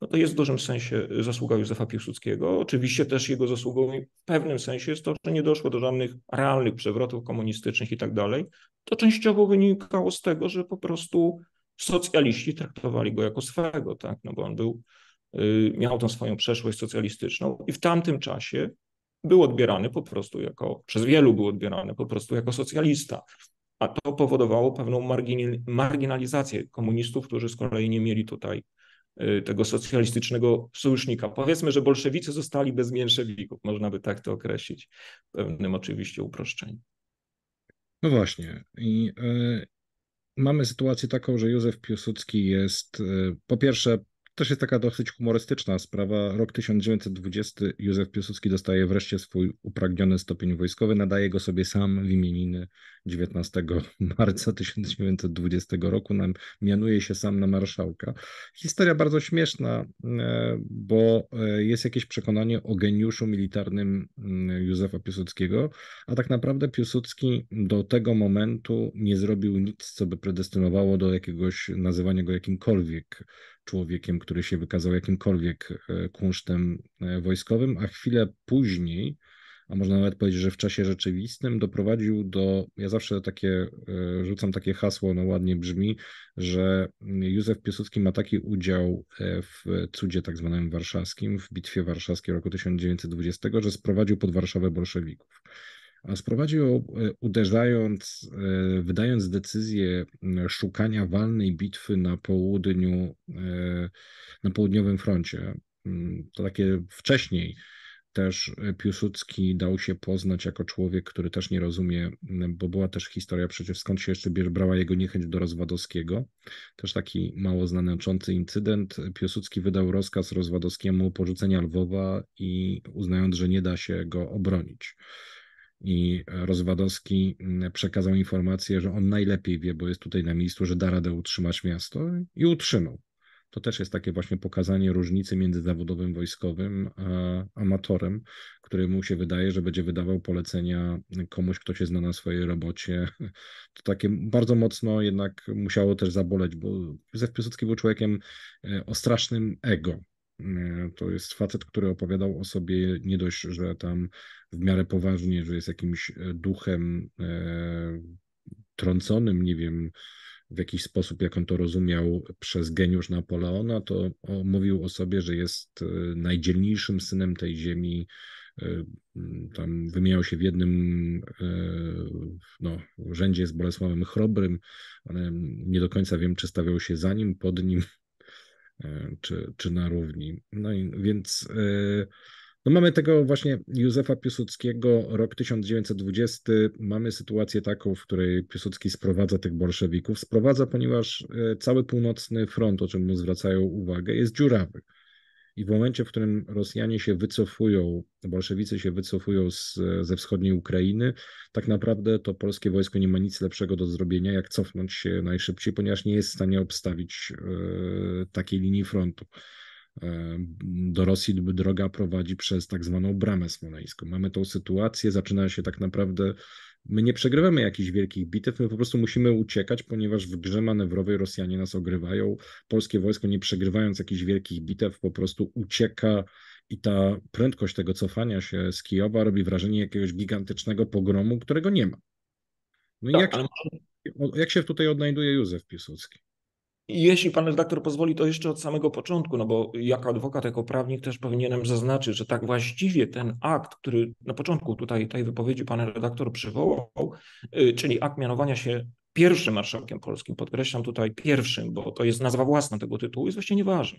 no to jest w dużym sensie zasługa Józefa Piłsudskiego. Oczywiście też jego zasługą w pewnym sensie jest to, że nie doszło do żadnych realnych przewrotów komunistycznych i tak dalej. To częściowo wynikało z tego, że po prostu socjaliści traktowali go jako swego, tak, no bo on był, y, miał tą swoją przeszłość socjalistyczną i w tamtym czasie był odbierany po prostu jako, przez wielu był odbierany po prostu jako socjalista. A to powodowało pewną margin, marginalizację komunistów, którzy z kolei nie mieli tutaj Y, tego socjalistycznego sojusznika. Powiedzmy, że bolszewicy zostali bez mięszewików, można by tak to określić, w pewnym oczywiście uproszczeniu. No właśnie. I y, mamy sytuację taką, że Józef Piłsudski jest y, po pierwsze też jest taka dosyć humorystyczna sprawa. Rok 1920 Józef Piłsudski dostaje wreszcie swój upragniony stopień wojskowy, nadaje go sobie sam w imieniny 19 marca 1920 roku, mianuje się sam na marszałka. Historia bardzo śmieszna, e, bo e, jest jakieś przekonanie o geniuszu militarnym mm, Józefa Piłsudskiego, a tak naprawdę Piłsudski do tego momentu nie zrobił nic, co by predestynowało do jakiegoś nazywania go jakimkolwiek człowiekiem, który się wykazał jakimkolwiek e, kunsztem e, wojskowym, a chwilę później, a można nawet powiedzieć, że w czasie rzeczywistym doprowadził do, ja zawsze takie, e, rzucam takie hasło, no ładnie brzmi, że Józef Piłsudski ma taki udział w cudzie tak zwanym warszawskim, w bitwie warszawskiej roku 1920, że sprowadził pod Warszawę bolszewików sprowadził ją e, uderzając, e, wydając decyzję e, szukania walnej bitwy na południu, na południowym froncie. Mm, to takie wcześniej też Piłsudski dał się poznać jako człowiek, który też nie rozumie, bo była też historia przecież skąd się jeszcze brała jego niechęć do Rozwadowskiego. Też taki mało znaczący incydent. Piłsudski wydał rozkaz Rozwadowskiemu porzucenia Lwowa i uznając, że nie da się go obronić i Rozwadowski mm, przekazał informację, że on najlepiej wie, bo jest tutaj na miejscu, że da radę utrzymać miasto i utrzymał. To też jest takie właśnie pokazanie różnicy między zawodowym wojskowym a amatorem, któremu się wydaje, że będzie wydawał polecenia komuś, kto się zna na swojej robocie. To takie bardzo mocno jednak musiało też zaboleć, bo Józef Piłsudski był człowiekiem e, o strasznym ego E, to jest facet, który opowiadał o sobie nie dość, że tam w miarę poważnie, że jest jakimś e, duchem e, trąconym, nie wiem w jakiś sposób, jak on to rozumiał, przez geniusz Napoleona, to mówił o sobie, że jest najdzielniejszym synem tej ziemi. Tam wymieniał się w jednym no, rzędzie z Bolesławem Chrobrym, ale nie do końca wiem, czy stawiał się za nim, pod nim, E, czy, czy na równi. No i więc e, no mamy tego właśnie Józefa Piłsudskiego, rok 1920. Mamy sytuację taką, w której Piłsudski sprowadza tych bolszewików. Sprowadza, ponieważ e, cały północny front, o czym mu zwracają uwagę, jest dziurawy. I w momencie, w którym Rosjanie się wycofują, bolszewicy się wycofują z, ze wschodniej Ukrainy, tak naprawdę to polskie wojsko nie ma nic lepszego do zrobienia, jak cofnąć się najszybciej, ponieważ nie jest w stanie obstawić y, takiej linii frontu. E, do Rosji droga prowadzi przez tak zwaną bramę smoleńską. Mamy tą sytuację, zaczyna się tak naprawdę My nie przegrywamy jakichś wielkich bitew, my po prostu musimy uciekać, ponieważ w grze manewrowej Rosjanie nas ogrywają. Polskie wojsko, nie przegrywając jakichś wielkich bitew, po prostu ucieka i ta prędkość tego cofania się z Kijowa robi wrażenie jakiegoś gigantycznego pogromu, którego nie ma. No tak, jak, ale... jak się tutaj odnajduje Józef Piłsudski? Jeśli pan redaktor pozwoli, to jeszcze od samego początku, no bo jako adwokat, jako prawnik też powinienem zaznaczyć, że tak właściwie ten akt, który na początku tutaj tej wypowiedzi pan redaktor przywołał, y, czyli akt mianowania się pierwszym marszałkiem polskim, podkreślam tutaj pierwszym, bo to jest nazwa własna tego tytułu, jest właściwie nieważny.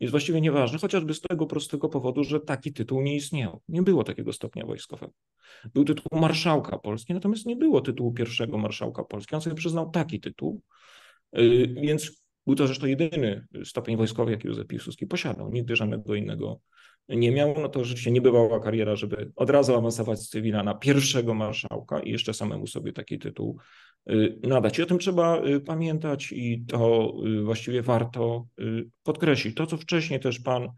Jest właściwie nieważny, chociażby z tego prostego powodu, że taki tytuł nie istniał. Nie było takiego stopnia wojskowego. Był tytuł marszałka Polski, natomiast nie było tytułu pierwszego marszałka Polski. On sobie przyznał taki tytuł, Y, więc był to zresztą jedyny stopień wojskowy, jaki Józef Piłsudski posiadał. Nigdy żadnego innego nie miał. No to rzeczywiście nie bywała kariera, żeby od razu awansować z cywila na pierwszego marszałka i jeszcze samemu sobie taki tytuł y, nadać. I o tym trzeba y, pamiętać i to właściwie warto podkreślić. To, co wcześniej też pan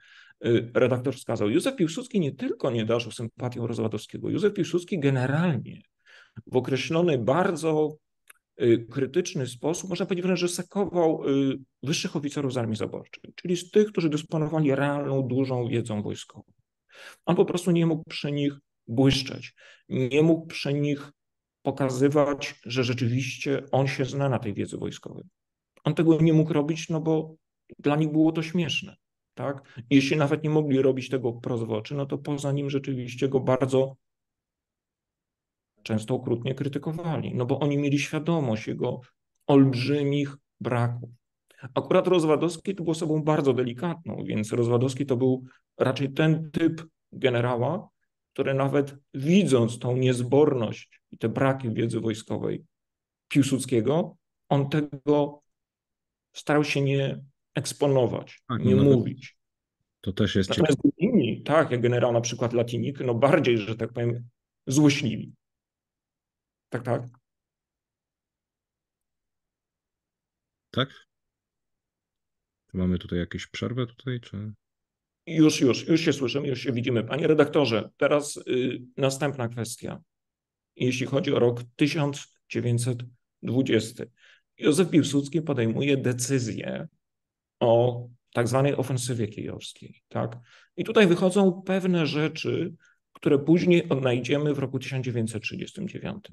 redaktor wskazał. Józef Piłsudski nie tylko nie darzył sympatią Rozwadowskiego. Józef Piłsudski generalnie w określony bardzo Y, krytyczny sposób, można powiedzieć wręcz, że sakował y, wyższych oficerów z armii zaborczej, czyli z tych, którzy dysponowali realną, dużą wiedzą wojskową. On po prostu nie mógł przy nich błyszczeć, nie mógł przy nich pokazywać, że rzeczywiście on się zna na tej wiedzy wojskowej. On tego nie mógł robić, no bo dla nich było to śmieszne. Tak? Jeśli nawet nie mogli robić tego proz w oczy, no to poza nim rzeczywiście go bardzo często okrutnie krytykowali, no bo oni mieli świadomość jego olbrzymich braków. Akurat Rozwadowski to był osobą bardzo delikatną, więc Rozwadowski to był raczej ten typ generała, który nawet widząc tą niezborność i te braki wiedzy wojskowej Piłsudskiego, on tego starał się nie eksponować, tak, nie no mówić. To też jest Natomiast ciekawe. inni, tak, jak generał na przykład Latinik, no bardziej, że tak powiem, złośliwi. Tak, tak. Tak? Mamy tutaj jakieś przerwę tutaj, czy? Już, już, już się słyszymy, już się widzimy. Panie redaktorze, teraz y, następna kwestia. Jeśli chodzi o rok 1920. Józef Piłsudski podejmuje decyzję o tak zwanej ofensywie kijowskiej. Tak? I tutaj wychodzą pewne rzeczy, które później odnajdziemy w roku 1939.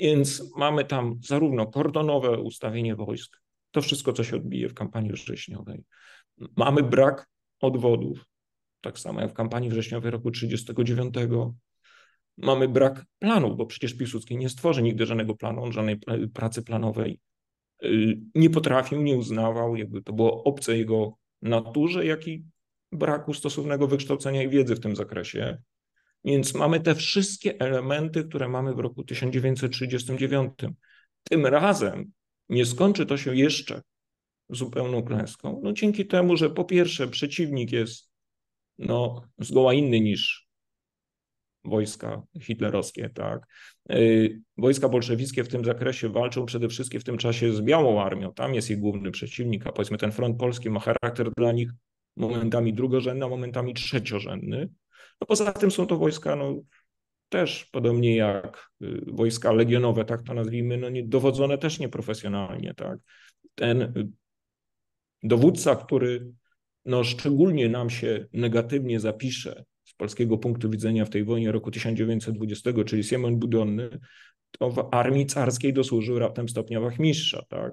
Więc mamy tam zarówno kordonowe ustawienie wojsk, to wszystko, co się odbije w kampanii wrześniowej. Mamy brak odwodów, tak samo jak w kampanii wrześniowej roku 1939. Mamy brak planów, bo przecież Piłsudski nie stworzy nigdy żadnego planu, on żadnej pracy planowej y, nie potrafił, nie uznawał, jakby to było obce jego naturze, jak i braku stosownego wykształcenia i wiedzy w tym zakresie. Więc mamy te wszystkie elementy, które mamy w roku 1939. Tym razem nie skończy to się jeszcze zupełną klęską. No dzięki temu, że po pierwsze przeciwnik jest no, zgoła inny niż wojska hitlerowskie, tak. Y, wojska bolszewickie w tym zakresie walczą przede wszystkim w tym czasie z Białą Armią, tam jest ich główny przeciwnik, a powiedzmy ten front polski ma charakter dla nich momentami drugorzędny, a momentami trzeciorzędny. No poza tym są to wojska no, też podobnie jak y, wojska legionowe, tak to nazwijmy, no, nie, dowodzone też nieprofesjonalnie. Tak? Ten y, dowódca, który no, szczególnie nam się negatywnie zapisze z polskiego punktu widzenia w tej wojnie roku 1920, czyli Siemon Budonny, to w armii carskiej dosłużył raptem stopnia wachmistrza. Tak?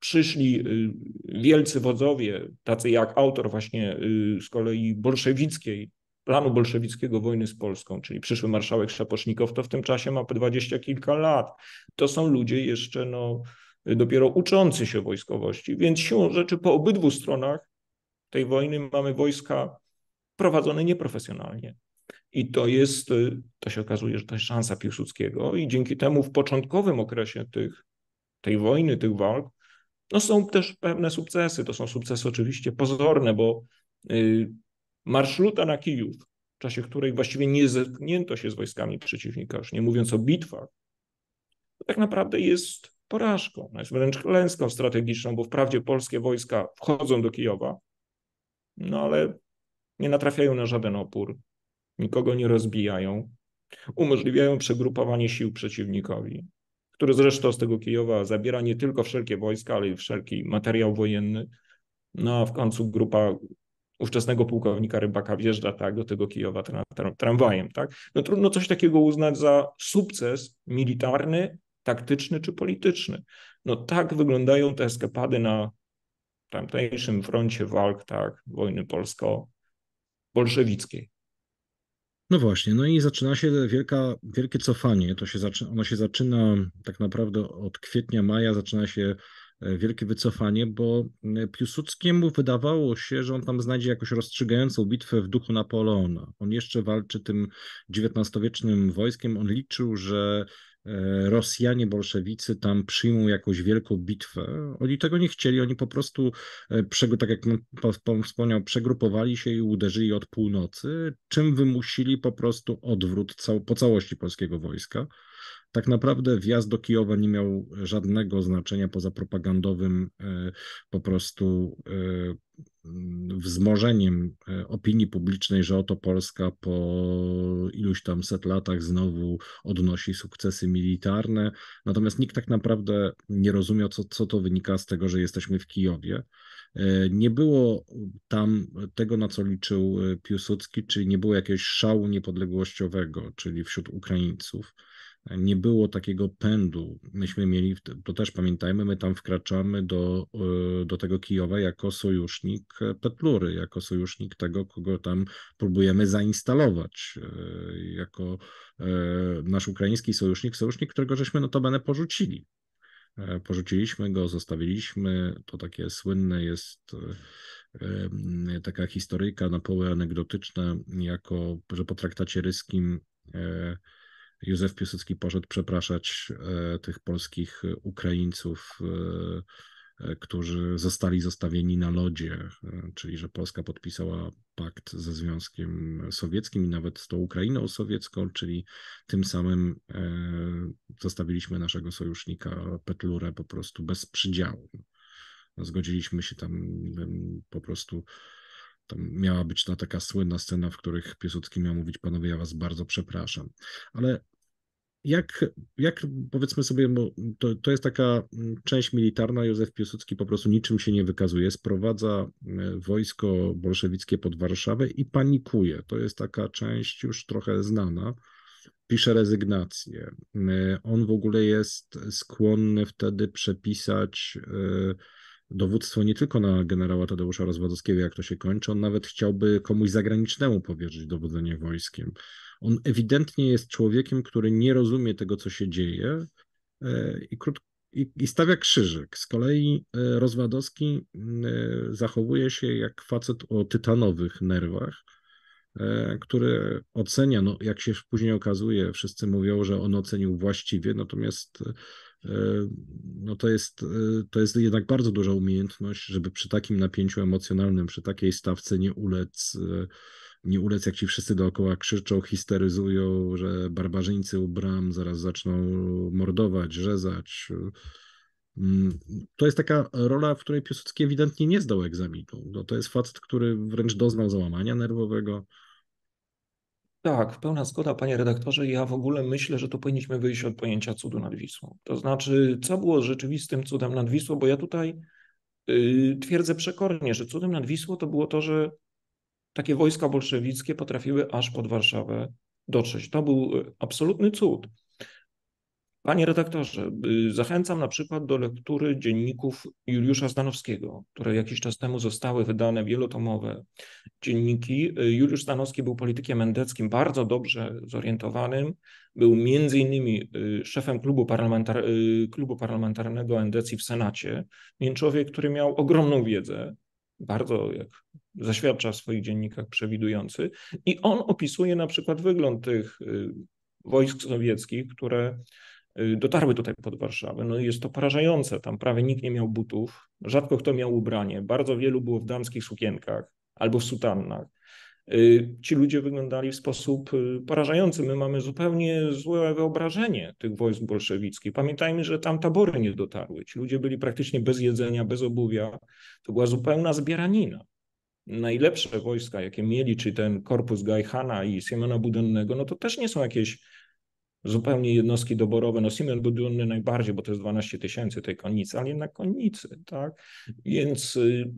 Przyszli y, wielcy wodzowie, tacy jak autor właśnie z kolei bolszewickiej planu bolszewickiego wojny z Polską, czyli przyszły marszałek Szaposznikow, to w tym czasie ma po dwadzieścia kilka lat. To są ludzie jeszcze no, dopiero uczący się wojskowości, więc siłą rzeczy po obydwu stronach tej wojny mamy wojska prowadzone nieprofesjonalnie. I to jest, y, to się okazuje, że to jest szansa Piłsudskiego i dzięki temu w początkowym okresie tych, tej wojny, tych walk, no są też pewne sukcesy. To są sukcesy oczywiście pozorne, bo y, Marszluta na Kijów, w czasie której właściwie nie zetknięto się z wojskami przeciwnika, już nie mówiąc o bitwach, to tak naprawdę jest porażką, no jest wręcz klęską strategiczną, bo wprawdzie polskie wojska wchodzą do Kijowa, no ale nie natrafiają na żaden opór, nikogo nie rozbijają, umożliwiają przegrupowanie sił przeciwnikowi, który zresztą z tego Kijowa zabiera nie tylko wszelkie wojska, ale i wszelki materiał wojenny. No a w końcu grupa ówczesnego pułkownika Rybaka wjeżdża tak do tego Kijowa tra tramwajem. Tak? No trudno coś takiego uznać za sukces militarny, taktyczny czy polityczny. No tak wyglądają te eskapady na tamtejszym froncie walk, tak, wojny polsko-bolszewickiej. No właśnie, no i zaczyna się wielka, wielkie cofanie. To się zaczyna, ono się zaczyna tak naprawdę od kwietnia, maja, zaczyna się E, wielkie wycofanie, bo e, Piłsudskiemu wydawało się, że on tam znajdzie jakąś rozstrzygającą bitwę w duchu Napoleona. On jeszcze walczy tym XIX-wiecznym wojskiem, on liczył, że e, Rosjanie, bolszewicy tam przyjmą jakąś wielką bitwę. Oni tego nie chcieli, oni po prostu, tak jak wspomniał, przegrupowali się i uderzyli od północy, czym wymusili po prostu odwrót po całości polskiego wojska tak naprawdę wjazd do Kijowa nie miał żadnego znaczenia poza propagandowym e, po prostu e, mm, wzmożeniem e, opinii publicznej, że oto Polska po iluś tam set latach znowu odnosi sukcesy militarne. Natomiast nikt tak naprawdę nie rozumiał, co, co to wynika z tego, że jesteśmy w Kijowie. Nie było tam tego, na co liczył Piłsudski, czyli nie było jakiegoś szału niepodległościowego, czyli wśród Ukraińców nie było takiego pędu. Myśmy mieli, to też pamiętajmy, my tam wkraczamy do, y, do tego Kijowa jako sojusznik e, Petlury, jako sojusznik tego, kogo tam próbujemy zainstalować, e, jako e, nasz ukraiński sojusznik, sojusznik, którego żeśmy notabene porzucili. Porzuciliśmy go, zostawiliśmy. To takie słynne jest taka historyjka na poły anegdotyczna, jako że po traktacie ryskim Józef Piłsudski poszedł przepraszać e, tych polskich e, Ukraińców, e, którzy zostali zostawieni na lodzie, czyli że Polska podpisała pakt ze Związkiem Sowieckim i nawet z tą Ukrainą Sowiecką, czyli tym samym zostawiliśmy naszego sojusznika Petlurę po prostu bez przydziału. No, zgodziliśmy się tam po prostu tam miała być ta taka słynna scena, w których Piłsudski miał mówić, panowie, ja was bardzo przepraszam. Ale jak, jak powiedzmy sobie, bo to, to jest taka mm, część militarna, Józef Piłsudski po prostu niczym się nie wykazuje, sprowadza e, wojsko bolszewickie pod Warszawę i panikuje. To jest taka część już trochę znana. Pisze rezygnację. E, on w ogóle jest skłonny wtedy przepisać e, dowództwo nie tylko na generała Tadeusza Rozwadowskiego, jak to się kończy, on nawet chciałby komuś zagranicznemu powierzyć dowodzenie wojskiem. On ewidentnie jest człowiekiem, który nie rozumie tego, co się dzieje e, i, krótko, i, i stawia krzyżyk. Z kolei e, Rozwadowski e, zachowuje się jak facet o tytanowych nerwach, który ocenia, no jak się później okazuje, wszyscy mówią, że on ocenił właściwie, natomiast E, no to jest, e, to jest jednak bardzo duża umiejętność, żeby przy takim napięciu emocjonalnym, przy takiej stawce nie ulec, e, nie ulec jak ci wszyscy dookoła krzyczą, histeryzują, że barbarzyńcy u bram zaraz zaczną mordować, rzezać. Mm, to jest taka rola, w której Piłsudski ewidentnie nie zdał egzaminu. No to jest facet, który wręcz doznał załamania nerwowego, tak, pełna zgoda, panie redaktorze. Ja w ogóle myślę, że tu powinniśmy wyjść od pojęcia cudu nad Wisłą. To znaczy, co było rzeczywistym cudem nad Wisłą, bo ja tutaj yy, twierdzę przekornie, że cudem nad Wisłą to było to, że takie wojska bolszewickie potrafiły aż pod Warszawę dotrzeć. To był y, absolutny cud. Panie redaktorze, y, zachęcam na przykład do lektury dzienników Juliusza Stanowskiego, które jakiś czas temu zostały wydane, wielotomowe dzienniki. Y, Juliusz Stanowski był politykiem endeckim, bardzo dobrze zorientowanym. Był między innymi y, szefem klubu, parlamentar klubu parlamentarnego Endecji w Senacie. Więc człowiek, który miał ogromną wiedzę, bardzo, jak zaświadcza w swoich dziennikach, przewidujący. I on opisuje na przykład wygląd tych wojsk sowieckich, które Y, dotarły tutaj pod Warszawę. No jest to porażające. Tam prawie nikt nie miał butów, rzadko kto miał ubranie. Bardzo wielu było w damskich sukienkach albo w sutannach. Y, ci ludzie wyglądali w sposób y, porażający. My mamy zupełnie złe wyobrażenie tych wojsk bolszewickich. Pamiętajmy, że tam tabory nie dotarły. Ci ludzie byli praktycznie bez jedzenia, bez obuwia. To była zupełna zbieranina. Najlepsze wojska, jakie mieli, czy ten korpus Gajhana i Siemena Budennego, no to też nie są jakieś zupełnie jednostki doborowe. No Siemens był dumny najbardziej, bo to jest 12 tysięcy tej konnicy, ale jednak konnicy, tak? Więc y,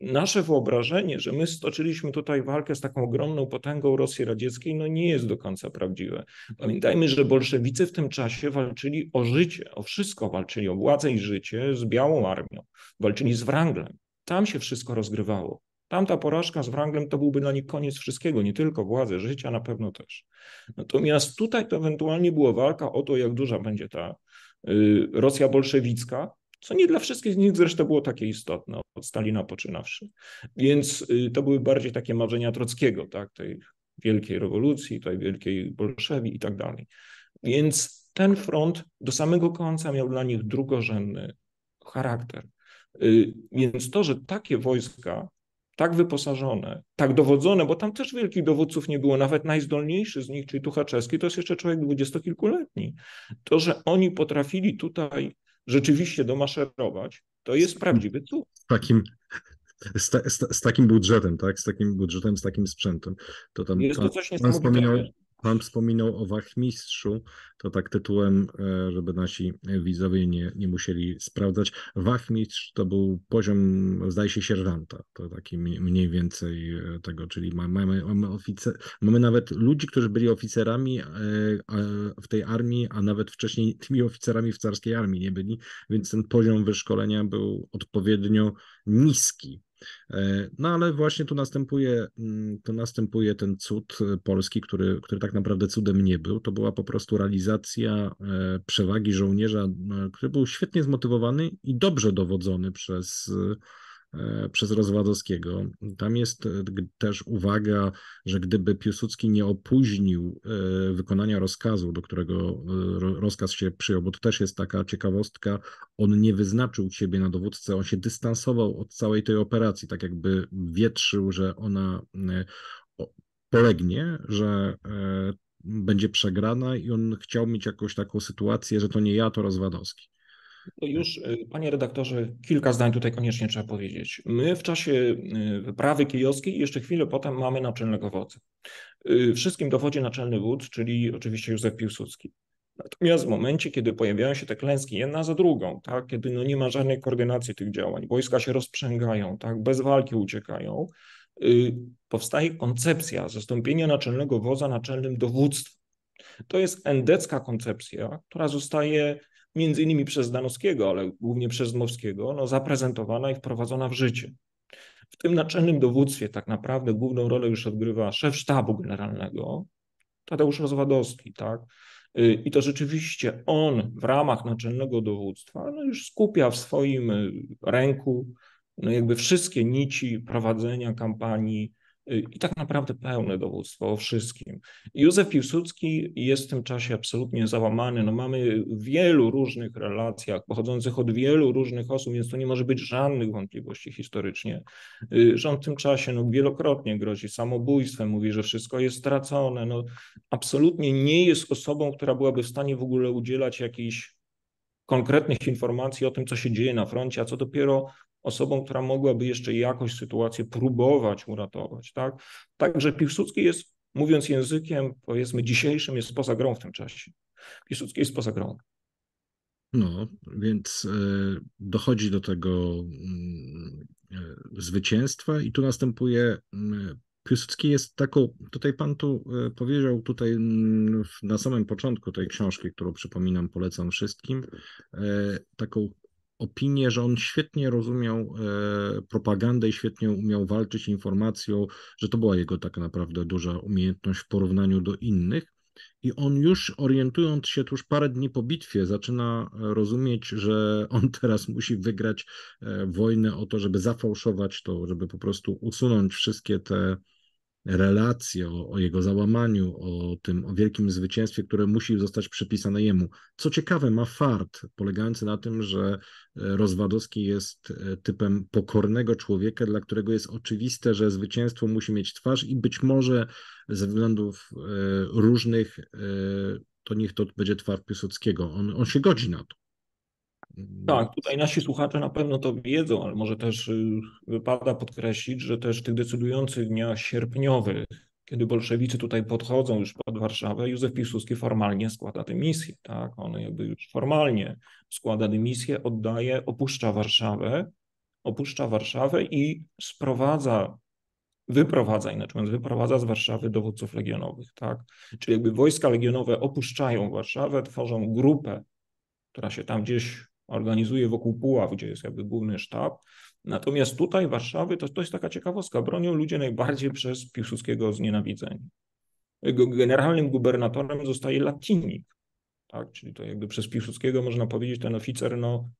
nasze wyobrażenie, że my stoczyliśmy tutaj walkę z taką ogromną potęgą Rosji Radzieckiej, no nie jest do końca prawdziwe. Pamiętajmy, że bolszewicy w tym czasie walczyli o życie, o wszystko walczyli, o władzę i życie z Białą Armią, walczyli z Wranglem. Tam się wszystko rozgrywało. Tamta porażka z Wranglem to byłby dla nich koniec wszystkiego, nie tylko władzy, życia na pewno też. Natomiast tutaj to ewentualnie była walka o to, jak duża będzie ta y, Rosja bolszewicka, co nie dla wszystkich z nich zresztą było takie istotne, od Stalina poczynawszy. Więc y, to były bardziej takie marzenia Trockiego, tak, tej wielkiej rewolucji, tej wielkiej bolszewii i tak dalej. Więc ten front do samego końca miał dla nich drugorzędny charakter. Y, więc to, że takie wojska tak wyposażone, tak dowodzone, bo tam też wielkich dowódców nie było, nawet najzdolniejszy z nich, czyli Tuchaczewski, to jest jeszcze człowiek dwudziestokilkuletni. To, że oni potrafili tutaj rzeczywiście domaszerować, to jest prawdziwy cud. Takim z, ta, z, z, takim budżetem, tak? Z takim budżetem, z takim sprzętem. To tam, jest to coś niesamowitego. Pan wspominał o wachmistrzu, to tak tytułem, e, żeby nasi widzowie nie, nie musieli sprawdzać. Wachmistrz to był poziom, zdaje się, sierżanta. To taki mniej więcej e, tego, czyli mamy, mamy, oficer, mamy nawet ludzi, którzy byli oficerami e, w tej armii, a nawet wcześniej tymi oficerami w carskiej armii nie byli, więc ten poziom wyszkolenia był odpowiednio niski E, no ale właśnie tu następuje, mm, tu następuje ten cud e, polski, który, który tak naprawdę cudem nie był. To była po prostu realizacja e, przewagi żołnierza, który był świetnie zmotywowany i dobrze dowodzony przez E, przez Rozwadowskiego. Tam jest e, też uwaga, że gdyby Piłsudski nie opóźnił e, wykonania rozkazu, do którego rozkaz się przyjął, bo to też jest taka ciekawostka, on nie wyznaczył siebie na dowódcę, on się dystansował od całej tej operacji, tak jakby wietrzył, że ona polegnie, że będzie przegrana i on chciał mieć jakąś taką sytuację, że to nie ja, to Rozwadowski. To już, e, panie redaktorze, kilka zdań tutaj koniecznie trzeba powiedzieć. My w czasie e, wyprawy kijowskiej jeszcze chwilę potem mamy naczelnego wodza. E, wszystkim dowodzi naczelny wódz, czyli oczywiście Józef Piłsudski. Natomiast w momencie, kiedy pojawiają się te klęski jedna za drugą, tak, kiedy no nie ma żadnej koordynacji tych działań, wojska się rozprzęgają, tak, bez walki uciekają, powstaje koncepcja zastąpienia naczelnego wodza naczelnym dowództwem. To jest endecka koncepcja, która zostaje między innymi przez Danowskiego, ale głównie przez Dmowskiego, no, zaprezentowana i wprowadzona w życie. W tym naczelnym dowództwie tak naprawdę główną rolę już odgrywa szef sztabu generalnego, Tadeusz Rozwadowski, tak? Y, I to rzeczywiście on w ramach naczelnego dowództwa no już skupia w swoim ręku no jakby wszystkie nici prowadzenia kampanii Y, i tak naprawdę pełne dowództwo o wszystkim. Józef Piłsudski jest w tym czasie absolutnie załamany. No mamy w wielu różnych relacjach pochodzących od wielu różnych osób, więc tu nie może być żadnych wątpliwości historycznie, y, że w tym czasie no, wielokrotnie grozi samobójstwem, mówi, że wszystko jest stracone. No, absolutnie nie jest osobą, która byłaby w stanie w ogóle udzielać jakichś konkretnych informacji o tym, co się dzieje na froncie, a co dopiero osobą, która mogłaby jeszcze jakoś sytuację próbować uratować. Tak? Także Piłsudski jest, mówiąc językiem, powiedzmy dzisiejszym, jest poza grą w tym czasie. Piłsudski jest poza grą. No, więc e, dochodzi do tego mm, e, zwycięstwa i tu następuje mm, Piłsudski jest taką, tutaj pan tu e, powiedział tutaj mm, na samym początku tej książki, którą przypominam, polecam wszystkim, taką opinię, że on świetnie rozumiał e, propagandę i świetnie umiał walczyć informacją, że to była jego tak naprawdę duża umiejętność w porównaniu do innych. I on już orientując się tuż parę dni po bitwie, zaczyna rozumieć, że on teraz musi wygrać e, wojnę o to, żeby zafałszować to, żeby po prostu usunąć wszystkie te relacje, o, o, jego załamaniu, o tym o wielkim zwycięstwie, które musi zostać przypisane jemu. Co ciekawe, ma fart polegający na tym, że e, Rozwadowski jest e, typem pokornego człowieka, dla którego jest oczywiste, że zwycięstwo musi mieć twarz i być może ze względów e, różnych to niech to będzie twarz Piłsudskiego. On, on się godzi na to. Tak, mm. tutaj nasi słuchacze na pewno to wiedzą, ale może też y, wypada podkreślić, że też w tych decydujących dniach sierpniowych, kiedy bolszewicy tutaj podchodzą już pod Warszawę, Józef Piłsudski formalnie składa dymisję, tak? On jakby już formalnie składa dymisję, oddaje, opuszcza Warszawę, opuszcza Warszawę i sprowadza wyprowadza, inaczej mówiąc, wyprowadza z Warszawy dowódców legionowych, tak? Czyli jakby wojska legionowe opuszczają Warszawę, tworzą grupę, która się tam gdzieś organizuje wokół Puław, gdzie jest jakby główny sztab. Natomiast tutaj Warszawy to, to jest taka ciekawostka, bronią ludzie najbardziej przez Piłsudskiego znienawidzeni. Generalnym gubernatorem zostaje Latinik, tak? czyli to jakby przez Piłsudskiego można powiedzieć ten oficer no,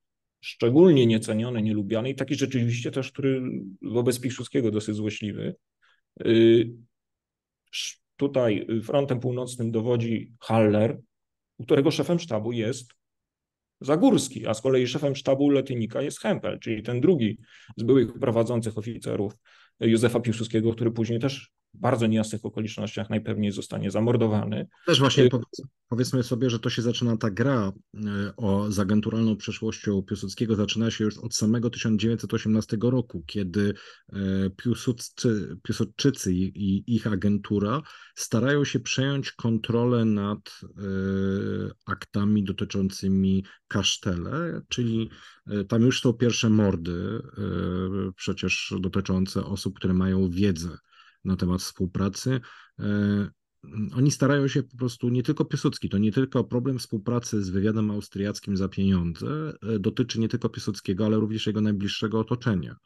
szczególnie nieceniony, nielubiany i taki rzeczywiście też, który wobec Piłsudskiego dosyć złośliwy. Yy, tutaj frontem północnym dowodzi Haller, u którego szefem sztabu jest Zagórski, a z kolei szefem sztabu Letynika jest Hempel, czyli ten drugi z byłych prowadzących oficerów Józefa Piłsudskiego, który później też bardzo niejasnych okolicznościach najpewniej zostanie zamordowany. Też właśnie y- powiedzmy sobie, że to się zaczyna ta gra y, o, zagenturalną przeszłością Piłsudskiego, zaczyna się już od samego 1918 roku, kiedy y, Piłsudcy, Piłsudczycy i ich agentura starają się przejąć kontrolę nad aktami dotyczącymi Kasztele, czyli tam już są pierwsze mordy, przecież dotyczące osób, które mają wiedzę na temat współpracy. E, oni starają się po prostu, nie tylko Piłsudski, to nie tylko problem współpracy z wywiadem austriackim za pieniądze e, dotyczy nie tylko Piłsudskiego, ale również jego najbliższego otoczenia.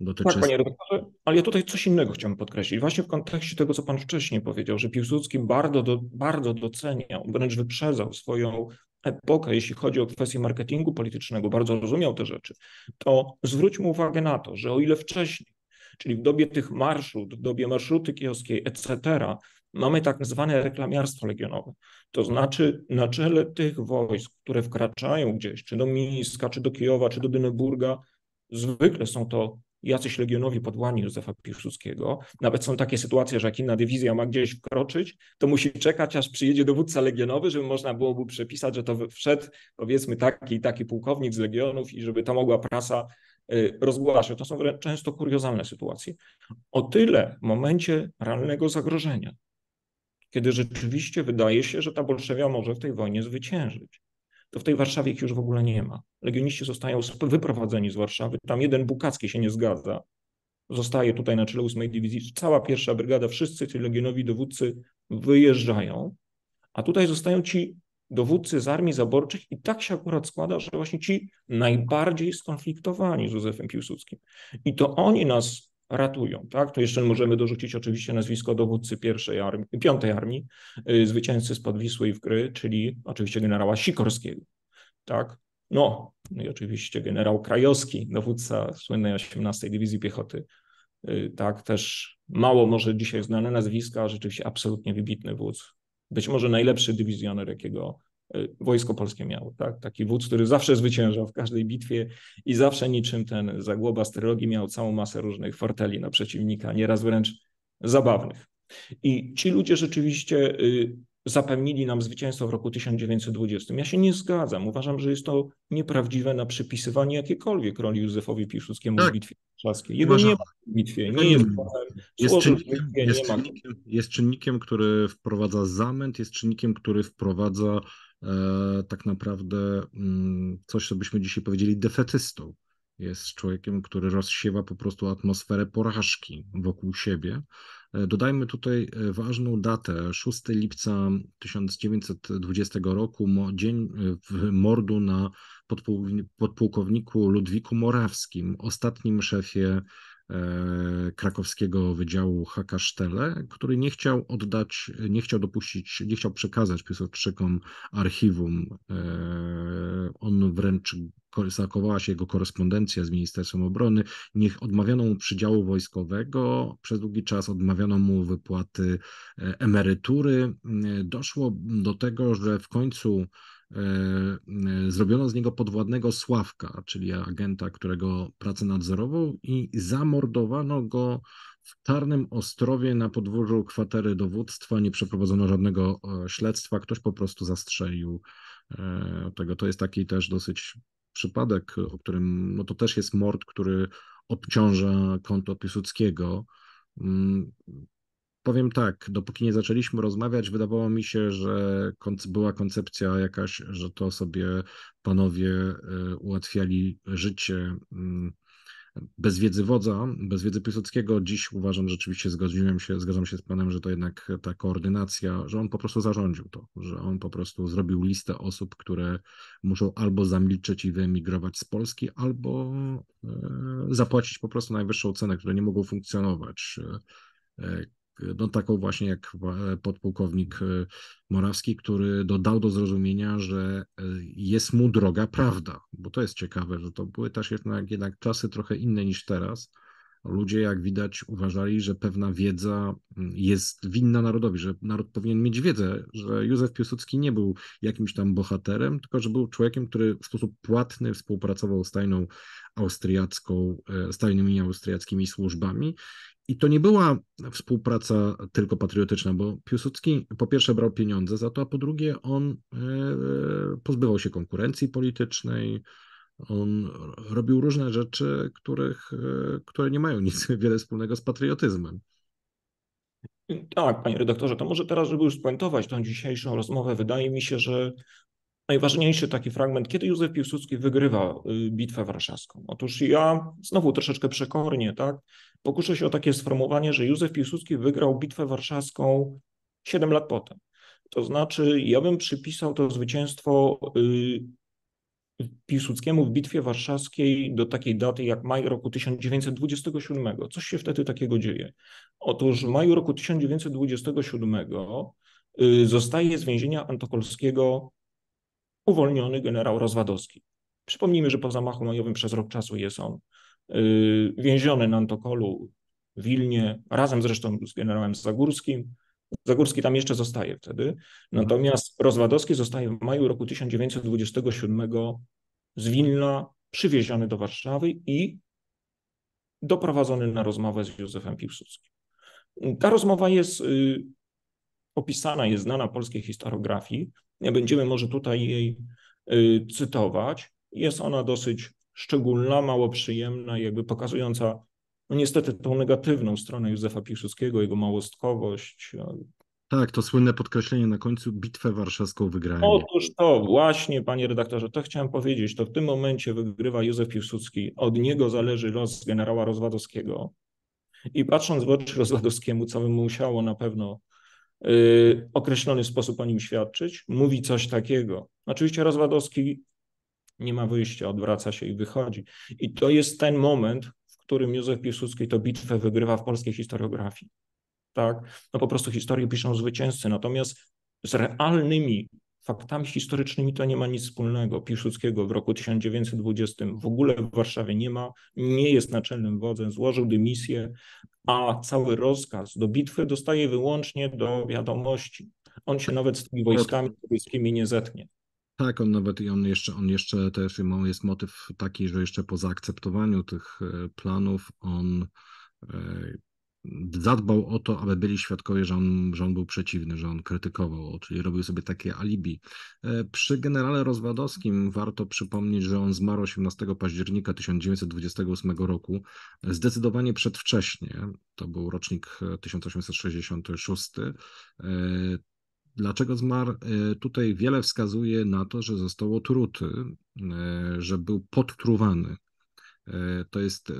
Dotyczy... Tak, panie redaktorze, ale ja tutaj coś innego chciałbym podkreślić. Właśnie w kontekście tego, co pan wcześniej powiedział, że Piłsudski bardzo, do, bardzo doceniał, wręcz wyprzedzał swoją epokę, jeśli chodzi o kwestie marketingu politycznego, bardzo rozumiał te rzeczy, to zwróćmy uwagę na to, że o ile wcześniej Czyli w dobie tych marszut, w dobie marszuty kioskiej, etc., mamy tak zwane reklamiarstwo legionowe. To znaczy na czele tych wojsk, które wkraczają gdzieś, czy do Mińska, czy do Kijowa, czy do Dyneburga, zwykle są to jacyś legionowi podłani Józefa Piłsudskiego. Nawet są takie sytuacje, że jak inna dywizja ma gdzieś wkroczyć, to musi czekać, aż przyjedzie dowódca legionowy, żeby można byłoby przepisać, że to wszedł, powiedzmy, taki i taki pułkownik z legionów i żeby to mogła prasa Y, rozgłasza. To są często kuriozalne sytuacje. O tyle w momencie realnego zagrożenia, kiedy rzeczywiście wydaje się, że ta Bolszewia może w tej wojnie zwyciężyć, to w tej Warszawie ich już w ogóle nie ma. Legioniści zostają wyprowadzeni z Warszawy. Tam jeden Bukacki się nie zgadza. Zostaje tutaj na czele 8 Dywizji. Cała pierwsza brygada, wszyscy ci legionowi dowódcy wyjeżdżają, a tutaj zostają ci dowódcy z armii zaborczych i tak się akurat składa, że właśnie ci najbardziej skonfliktowani z Józefem Piłsudskim. I to oni nas ratują, tak? Tu jeszcze możemy dorzucić oczywiście nazwisko dowódcy pierwszej armii, piątej armii, y, zwycięzcy z Podwisły i gry, czyli oczywiście generała Sikorskiego, tak? No, no i oczywiście generał Krajowski, dowódca słynnej 18 Dywizji Piechoty, y, tak, też mało może dzisiaj znane nazwiska, a rzeczywiście absolutnie wybitny wódz, być może najlepszy dywizjoner, jakiego e, wojsko polskie miało. Tak? Taki wódz, który zawsze zwyciężał w każdej bitwie i zawsze niczym ten Zagłoba z miał całą masę różnych forteli na przeciwnika, nieraz wręcz zabawnych. I ci ludzie rzeczywiście y, zapewnili nam zwycięstwo w roku 1920. Ja się nie zgadzam. Uważam, że jest to nieprawdziwe na przypisywanie jakiejkolwiek roli Józefowi Piłsudskiemu tak. w bitwie warszawskiej. Jego Uważam. nie ma w bitwie, nie tak, jest bohaterem. Jest, czynnikiem, jest, czynnikiem, jest czynnikiem, który wprowadza zamęt, jest czynnikiem, który wprowadza e, tak naprawdę m, mm, coś, co byśmy dzisiaj powiedzieli defetystą. Jest człowiekiem, który rozsiewa po prostu atmosferę porażki wokół siebie E, dodajmy tutaj e, ważną datę, 6 lipca 1920 roku, dzień e, mordu na podpułkowniku Ludwiku Morawskim, ostatnim szefie E, krakowskiego wydziału Hakasztele, który nie chciał oddać, nie chciał dopuścić, nie chciał przekazać Piłsudczykom archiwum. E, on wręcz zakowała się jego korespondencja z Ministerstwem Obrony, niech odmawiano mu przydziału wojskowego, przez długi czas odmawiano mu wypłaty e, emerytury. Doszło do tego, że w końcu E, e, zrobiono z niego podwładnego Sławka, czyli agenta, którego pracę nadzorował i zamordowano go w tarnym Ostrowie na podwórzu kwatery dowództwa. Nie przeprowadzono żadnego e, śledztwa, ktoś po prostu zastrzelił tego. To jest taki też dosyć przypadek, o którym, no to też jest mord, który obciąża konto Piłsudskiego. Mm, Powiem tak, dopóki nie zaczęliśmy rozmawiać, wydawało mi się, że była koncepcja jakaś, że to sobie panowie y, ułatwiali życie mm, bez wiedzy wodza, bez wiedzy Piłsudskiego. Dziś uważam, że rzeczywiście zgodziłem się, zgadzam się z panem, że to jednak ta koordynacja, że on po prostu zarządził to, że on po prostu zrobił listę osób, które muszą albo zamilczeć i wyemigrować z Polski, albo y, zapłacić po prostu najwyższą cenę, które nie mogą funkcjonować y, no taką właśnie jak e, podpułkownik e, Morawski, który dodał do zrozumienia, że e, jest mu droga prawda, bo to jest ciekawe, że to były też jednak, jednak czasy trochę inne niż teraz. Ludzie, jak widać, uważali, że pewna wiedza mm, jest winna narodowi, że naród powinien mieć wiedzę, że Józef Piłsudski nie był jakimś tam bohaterem, tylko że był człowiekiem, który w sposób płatny współpracował z tajną austriacką, z tajnymi austriackimi służbami i to nie była współpraca tylko patriotyczna, bo Piłsudski po pierwsze brał pieniądze za to, a po drugie on e, pozbywał się konkurencji politycznej, on robił różne rzeczy, których, e, które nie mają nic wiele wspólnego z patriotyzmem. Tak, panie redaktorze, to może teraz, żeby już spuentować tą dzisiejszą rozmowę, wydaje mi się, że najważniejszy taki fragment, kiedy Józef Piłsudski wygrywa y, Bitwę Warszawską. Otóż ja znowu troszeczkę przekornie, tak, pokuszę się o takie sformułowanie, że Józef Piłsudski wygrał Bitwę Warszawską 7 lat potem. To znaczy, ja bym przypisał to zwycięstwo y, Piłsudskiemu w Bitwie Warszawskiej do takiej daty jak maj roku 1927. Coś się wtedy takiego dzieje. Otóż w maju roku 1927 y, zostaje z więzienia antokolskiego uwolniony generał Rozwadowski. Przypomnijmy, że po zamachu majowym przez rok czasu jest on y, więziony na Antokolu, Wilnie, razem zresztą z generałem Zagórskim. Zagórski tam jeszcze zostaje wtedy, natomiast Rozwadowski zostaje w maju roku 1927 z Wilna przywieziony do Warszawy i doprowadzony na rozmowę z Józefem Piłsudskim. Ta rozmowa jest y, opisana, jest znana polskiej historiografii. Nie będziemy może tutaj jej y, cytować. Jest ona dosyć szczególna, mało przyjemna, jakby pokazująca no niestety tą negatywną stronę Józefa Piłsudskiego, jego małostkowość. Tak, to słynne podkreślenie na końcu, bitwę warszawską wygrałem. Otóż to właśnie, panie redaktorze, to chciałem powiedzieć, to w tym momencie wygrywa Józef Piłsudski, od niego zależy los generała Rozwadowskiego. I patrząc w oczy Rozwadowskiemu, co by musiało na pewno Y, określony sposób o nim świadczyć, mówi coś takiego. Oczywiście Rozwadowski nie ma wyjścia, odwraca się i wychodzi. I to jest ten moment, w którym Józef Piłsudski tę bitwę wygrywa w polskiej historiografii. Tak? No po prostu historię piszą zwycięzcy, natomiast z realnymi faktami historycznymi to nie ma nic wspólnego. Piłsudskiego w roku 1920 w ogóle w Warszawie nie ma, nie jest naczelnym wodzem, złożył dymisję, a cały rozkaz do bitwy dostaje wyłącznie do wiadomości. On się nawet z tymi wojskami sowieckimi nie zetknie. Tak, on nawet i on jeszcze, on jeszcze też jest motyw taki, że jeszcze po zaakceptowaniu tych e, planów on e, zadbał o to, aby byli świadkowie, że on, że on był przeciwny, że on krytykował, czyli robił sobie takie alibi. E, przy generale Rozwadowskim warto przypomnieć, że on zmarł 18 października 1928 roku, zdecydowanie przedwcześnie, to był rocznik 1866. E, e, dlaczego zmarł? Tutaj wiele wskazuje na to, że został otruty, że był podtruwany E, to jest e,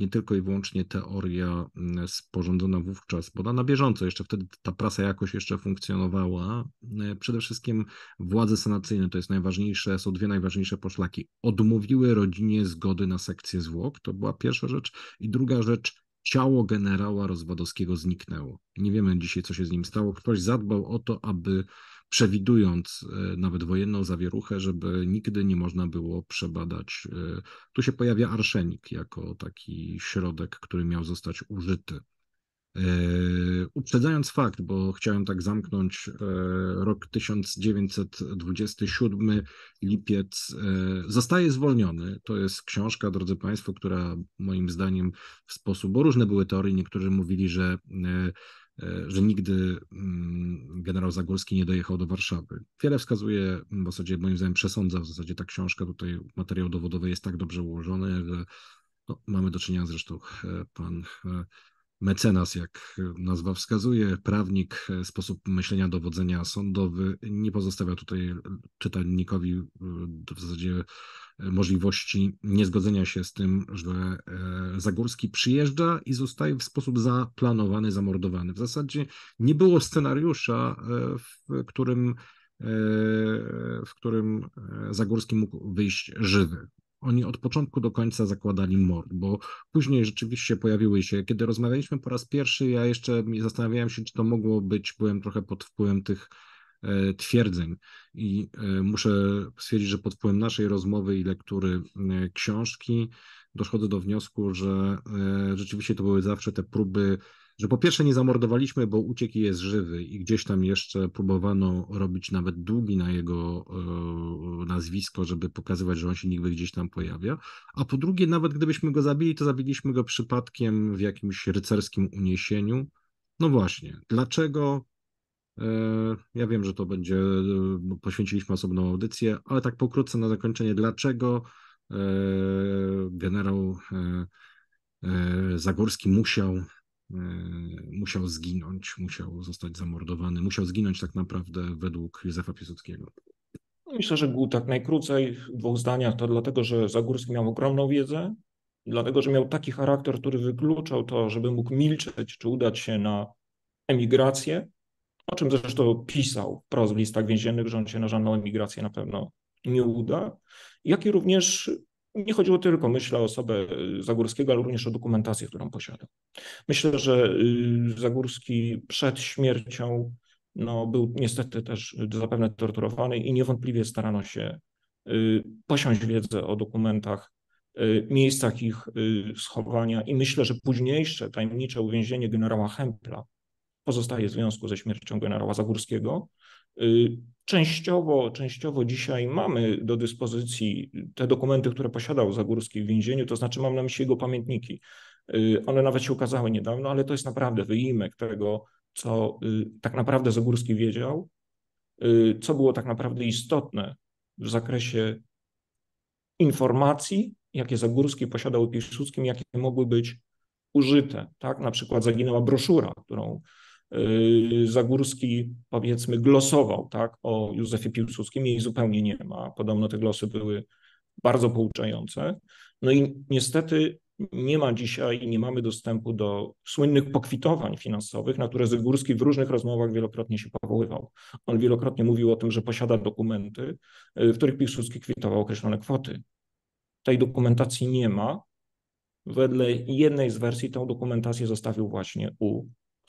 nie tylko i wyłącznie teoria mm, sporządzona wówczas, bo na bieżąco, jeszcze wtedy ta prasa jakoś jeszcze funkcjonowała. E, przede wszystkim władze sanacyjne, to jest najważniejsze, są dwie najważniejsze poszlaki, odmówiły rodzinie zgody na sekcję zwłok, to była pierwsza rzecz. I druga rzecz, ciało generała Rozwadowskiego zniknęło. Nie wiemy dzisiaj, co się z nim stało. Ktoś zadbał o to, aby przewidując e, nawet wojenną zawieruchę, żeby nigdy nie można było przebadać. E, tu się pojawia arszenik jako taki środek, który miał zostać użyty. E, uprzedzając fakt, bo chciałem tak zamknąć rok 1927, lipiec, zostaje zwolniony. To jest książka, drodzy Państwo, która moim zdaniem w sposób, bo różne były teorie, niektórzy mówili, że E, że nigdy mm, generał Zagórski nie dojechał do Warszawy. Wiele wskazuje, w zasadzie moim zdaniem przesądza w zasadzie ta książka, tutaj materiał dowodowy jest tak dobrze ułożony, że no, mamy do czynienia zresztą e, pan e, mecenas, jak nazwa wskazuje, prawnik, sposób myślenia, dowodzenia sądowy nie pozostawia tutaj czytelnikowi w zasadzie możliwości niezgodzenia się z tym, że e, Zagórski przyjeżdża i zostaje w sposób zaplanowany, zamordowany. W zasadzie nie było scenariusza, e, w którym, e, w którym Zagórski mógł wyjść żywy oni od początku do końca zakładali mord, bo później rzeczywiście pojawiły się, kiedy rozmawialiśmy po raz pierwszy, ja jeszcze zastanawiałem się, czy to mogło być, byłem trochę pod wpływem tych E, twierdzeń. I e, muszę stwierdzić, że pod wpływem naszej rozmowy i lektury e, książki doszkodzę do wniosku, że rzeczywiście to były zawsze te próby, że po pierwsze nie zamordowaliśmy, bo uciek jest żywy i gdzieś tam jeszcze próbowano robić nawet długi na jego nazwisko, żeby pokazywać, że on się nigdy gdzieś tam pojawia, a po drugie nawet gdybyśmy go zabili, to zabiliśmy go przypadkiem w jakimś rycerskim uniesieniu. No właśnie, dlaczego E, ja wiem, że to będzie, e, no, poświęciliśmy osobną audycję, ale tak pokrótce na zakończenie, dlaczego e, generał Zagórski musiał, musiał zginąć, musiał zostać zamordowany, musiał zginąć tak naprawdę według Józefa Piłsudskiego. Myślę, że tak najkrócej w dwóch zdaniach to dlatego, że Zagórski miał ogromną wiedzę, dlatego, że miał taki charakter, który wykluczał to, żeby mógł milczeć czy udać się na emigrację, o czym zresztą pisał wprost w listach więziennych, że on się na żadną emigrację na pewno nie uda, jak i również nie chodziło tylko, myślę, o osobę Zagórskiego, ale również o dokumentację, którą posiadał. Myślę, że y, Zagórski przed śmiercią no, był niestety też zapewne torturowany i niewątpliwie starano się y, posiąść wiedzę o dokumentach, y, miejscach ich schowania i myślę, że późniejsze tajemnicze uwięzienie generała Hempla pozostaje w związku ze śmiercią generała Zagórskiego. Y, częściowo, częściowo dzisiaj mamy do dyspozycji te dokumenty, które posiadał Zagórski w więzieniu, to znaczy mam na myśli jego pamiętniki. Y, one nawet się ukazały niedawno, ale to jest naprawdę wyimek tego, co y, tak naprawdę Zagórski wiedział, co było tak naprawdę istotne w zakresie informacji, jakie Zagórski posiadał o Piłsudskim, jakie mogły być użyte. Tak? Na przykład zaginęła broszura, którą Y, Zagórski powiedzmy glosował tak, o Józefie Piłsudskim, jej zupełnie nie ma. Podobno te glosy były bardzo pouczające. No i niestety nie ma dzisiaj, nie mamy dostępu do słynnych pokwitowań finansowych, na które Zygórski w różnych rozmowach wielokrotnie się powoływał. On wielokrotnie mówił o tym, że posiada dokumenty, y, w których Piłsudski kwitował określone kwoty. Tej dokumentacji nie ma. Wedle jednej z wersji tę dokumentację zostawił właśnie u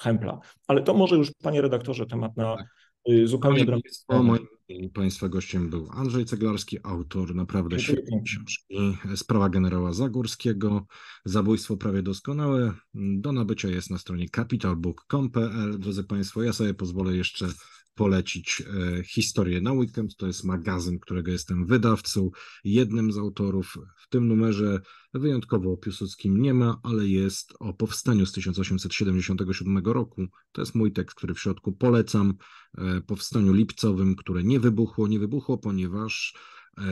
Hempla. Ale to może już, panie redaktorze, temat na tak. y, zupełnie drogę. Moim państwa gościem był Andrzej Ceglarski, autor naprawdę świetnej książki Sprawa generała Zagórskiego, Zabójstwo prawie doskonałe. Do nabycia jest na stronie capitalbook.com.pl. Drodzy Państwo, ja sobie pozwolę jeszcze polecić e, historię na weekend. To jest magazyn, którego jestem wydawcą, jednym z autorów. W tym numerze wyjątkowo o Piłsudskim nie ma, ale jest o powstaniu z 1877 roku. To jest mój tekst, który w środku polecam, e, powstaniu lipcowym, które nie wybuchło, nie wybuchło, ponieważ E,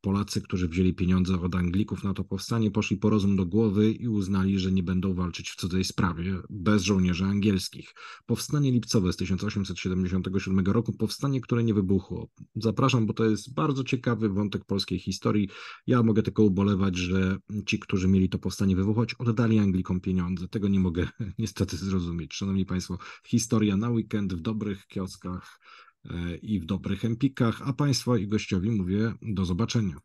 Polacy, którzy wzięli pieniądze od Anglików na to powstanie, poszli po rozum do głowy i uznali, że nie będą walczyć w cudzej sprawie bez żołnierzy angielskich. Powstanie lipcowe z 1877 roku, powstanie, które nie wybuchło. Zapraszam, bo to jest bardzo ciekawy wątek polskiej historii. Ja mogę tylko ubolewać, że ci, którzy mieli to powstanie wywołać, oddali Anglikom pieniądze. Tego nie mogę niestety zrozumieć. Szanowni Państwo, historia na weekend w dobrych kioskach i w dobrych empikach, a Państwa i gościowi mówię do zobaczenia.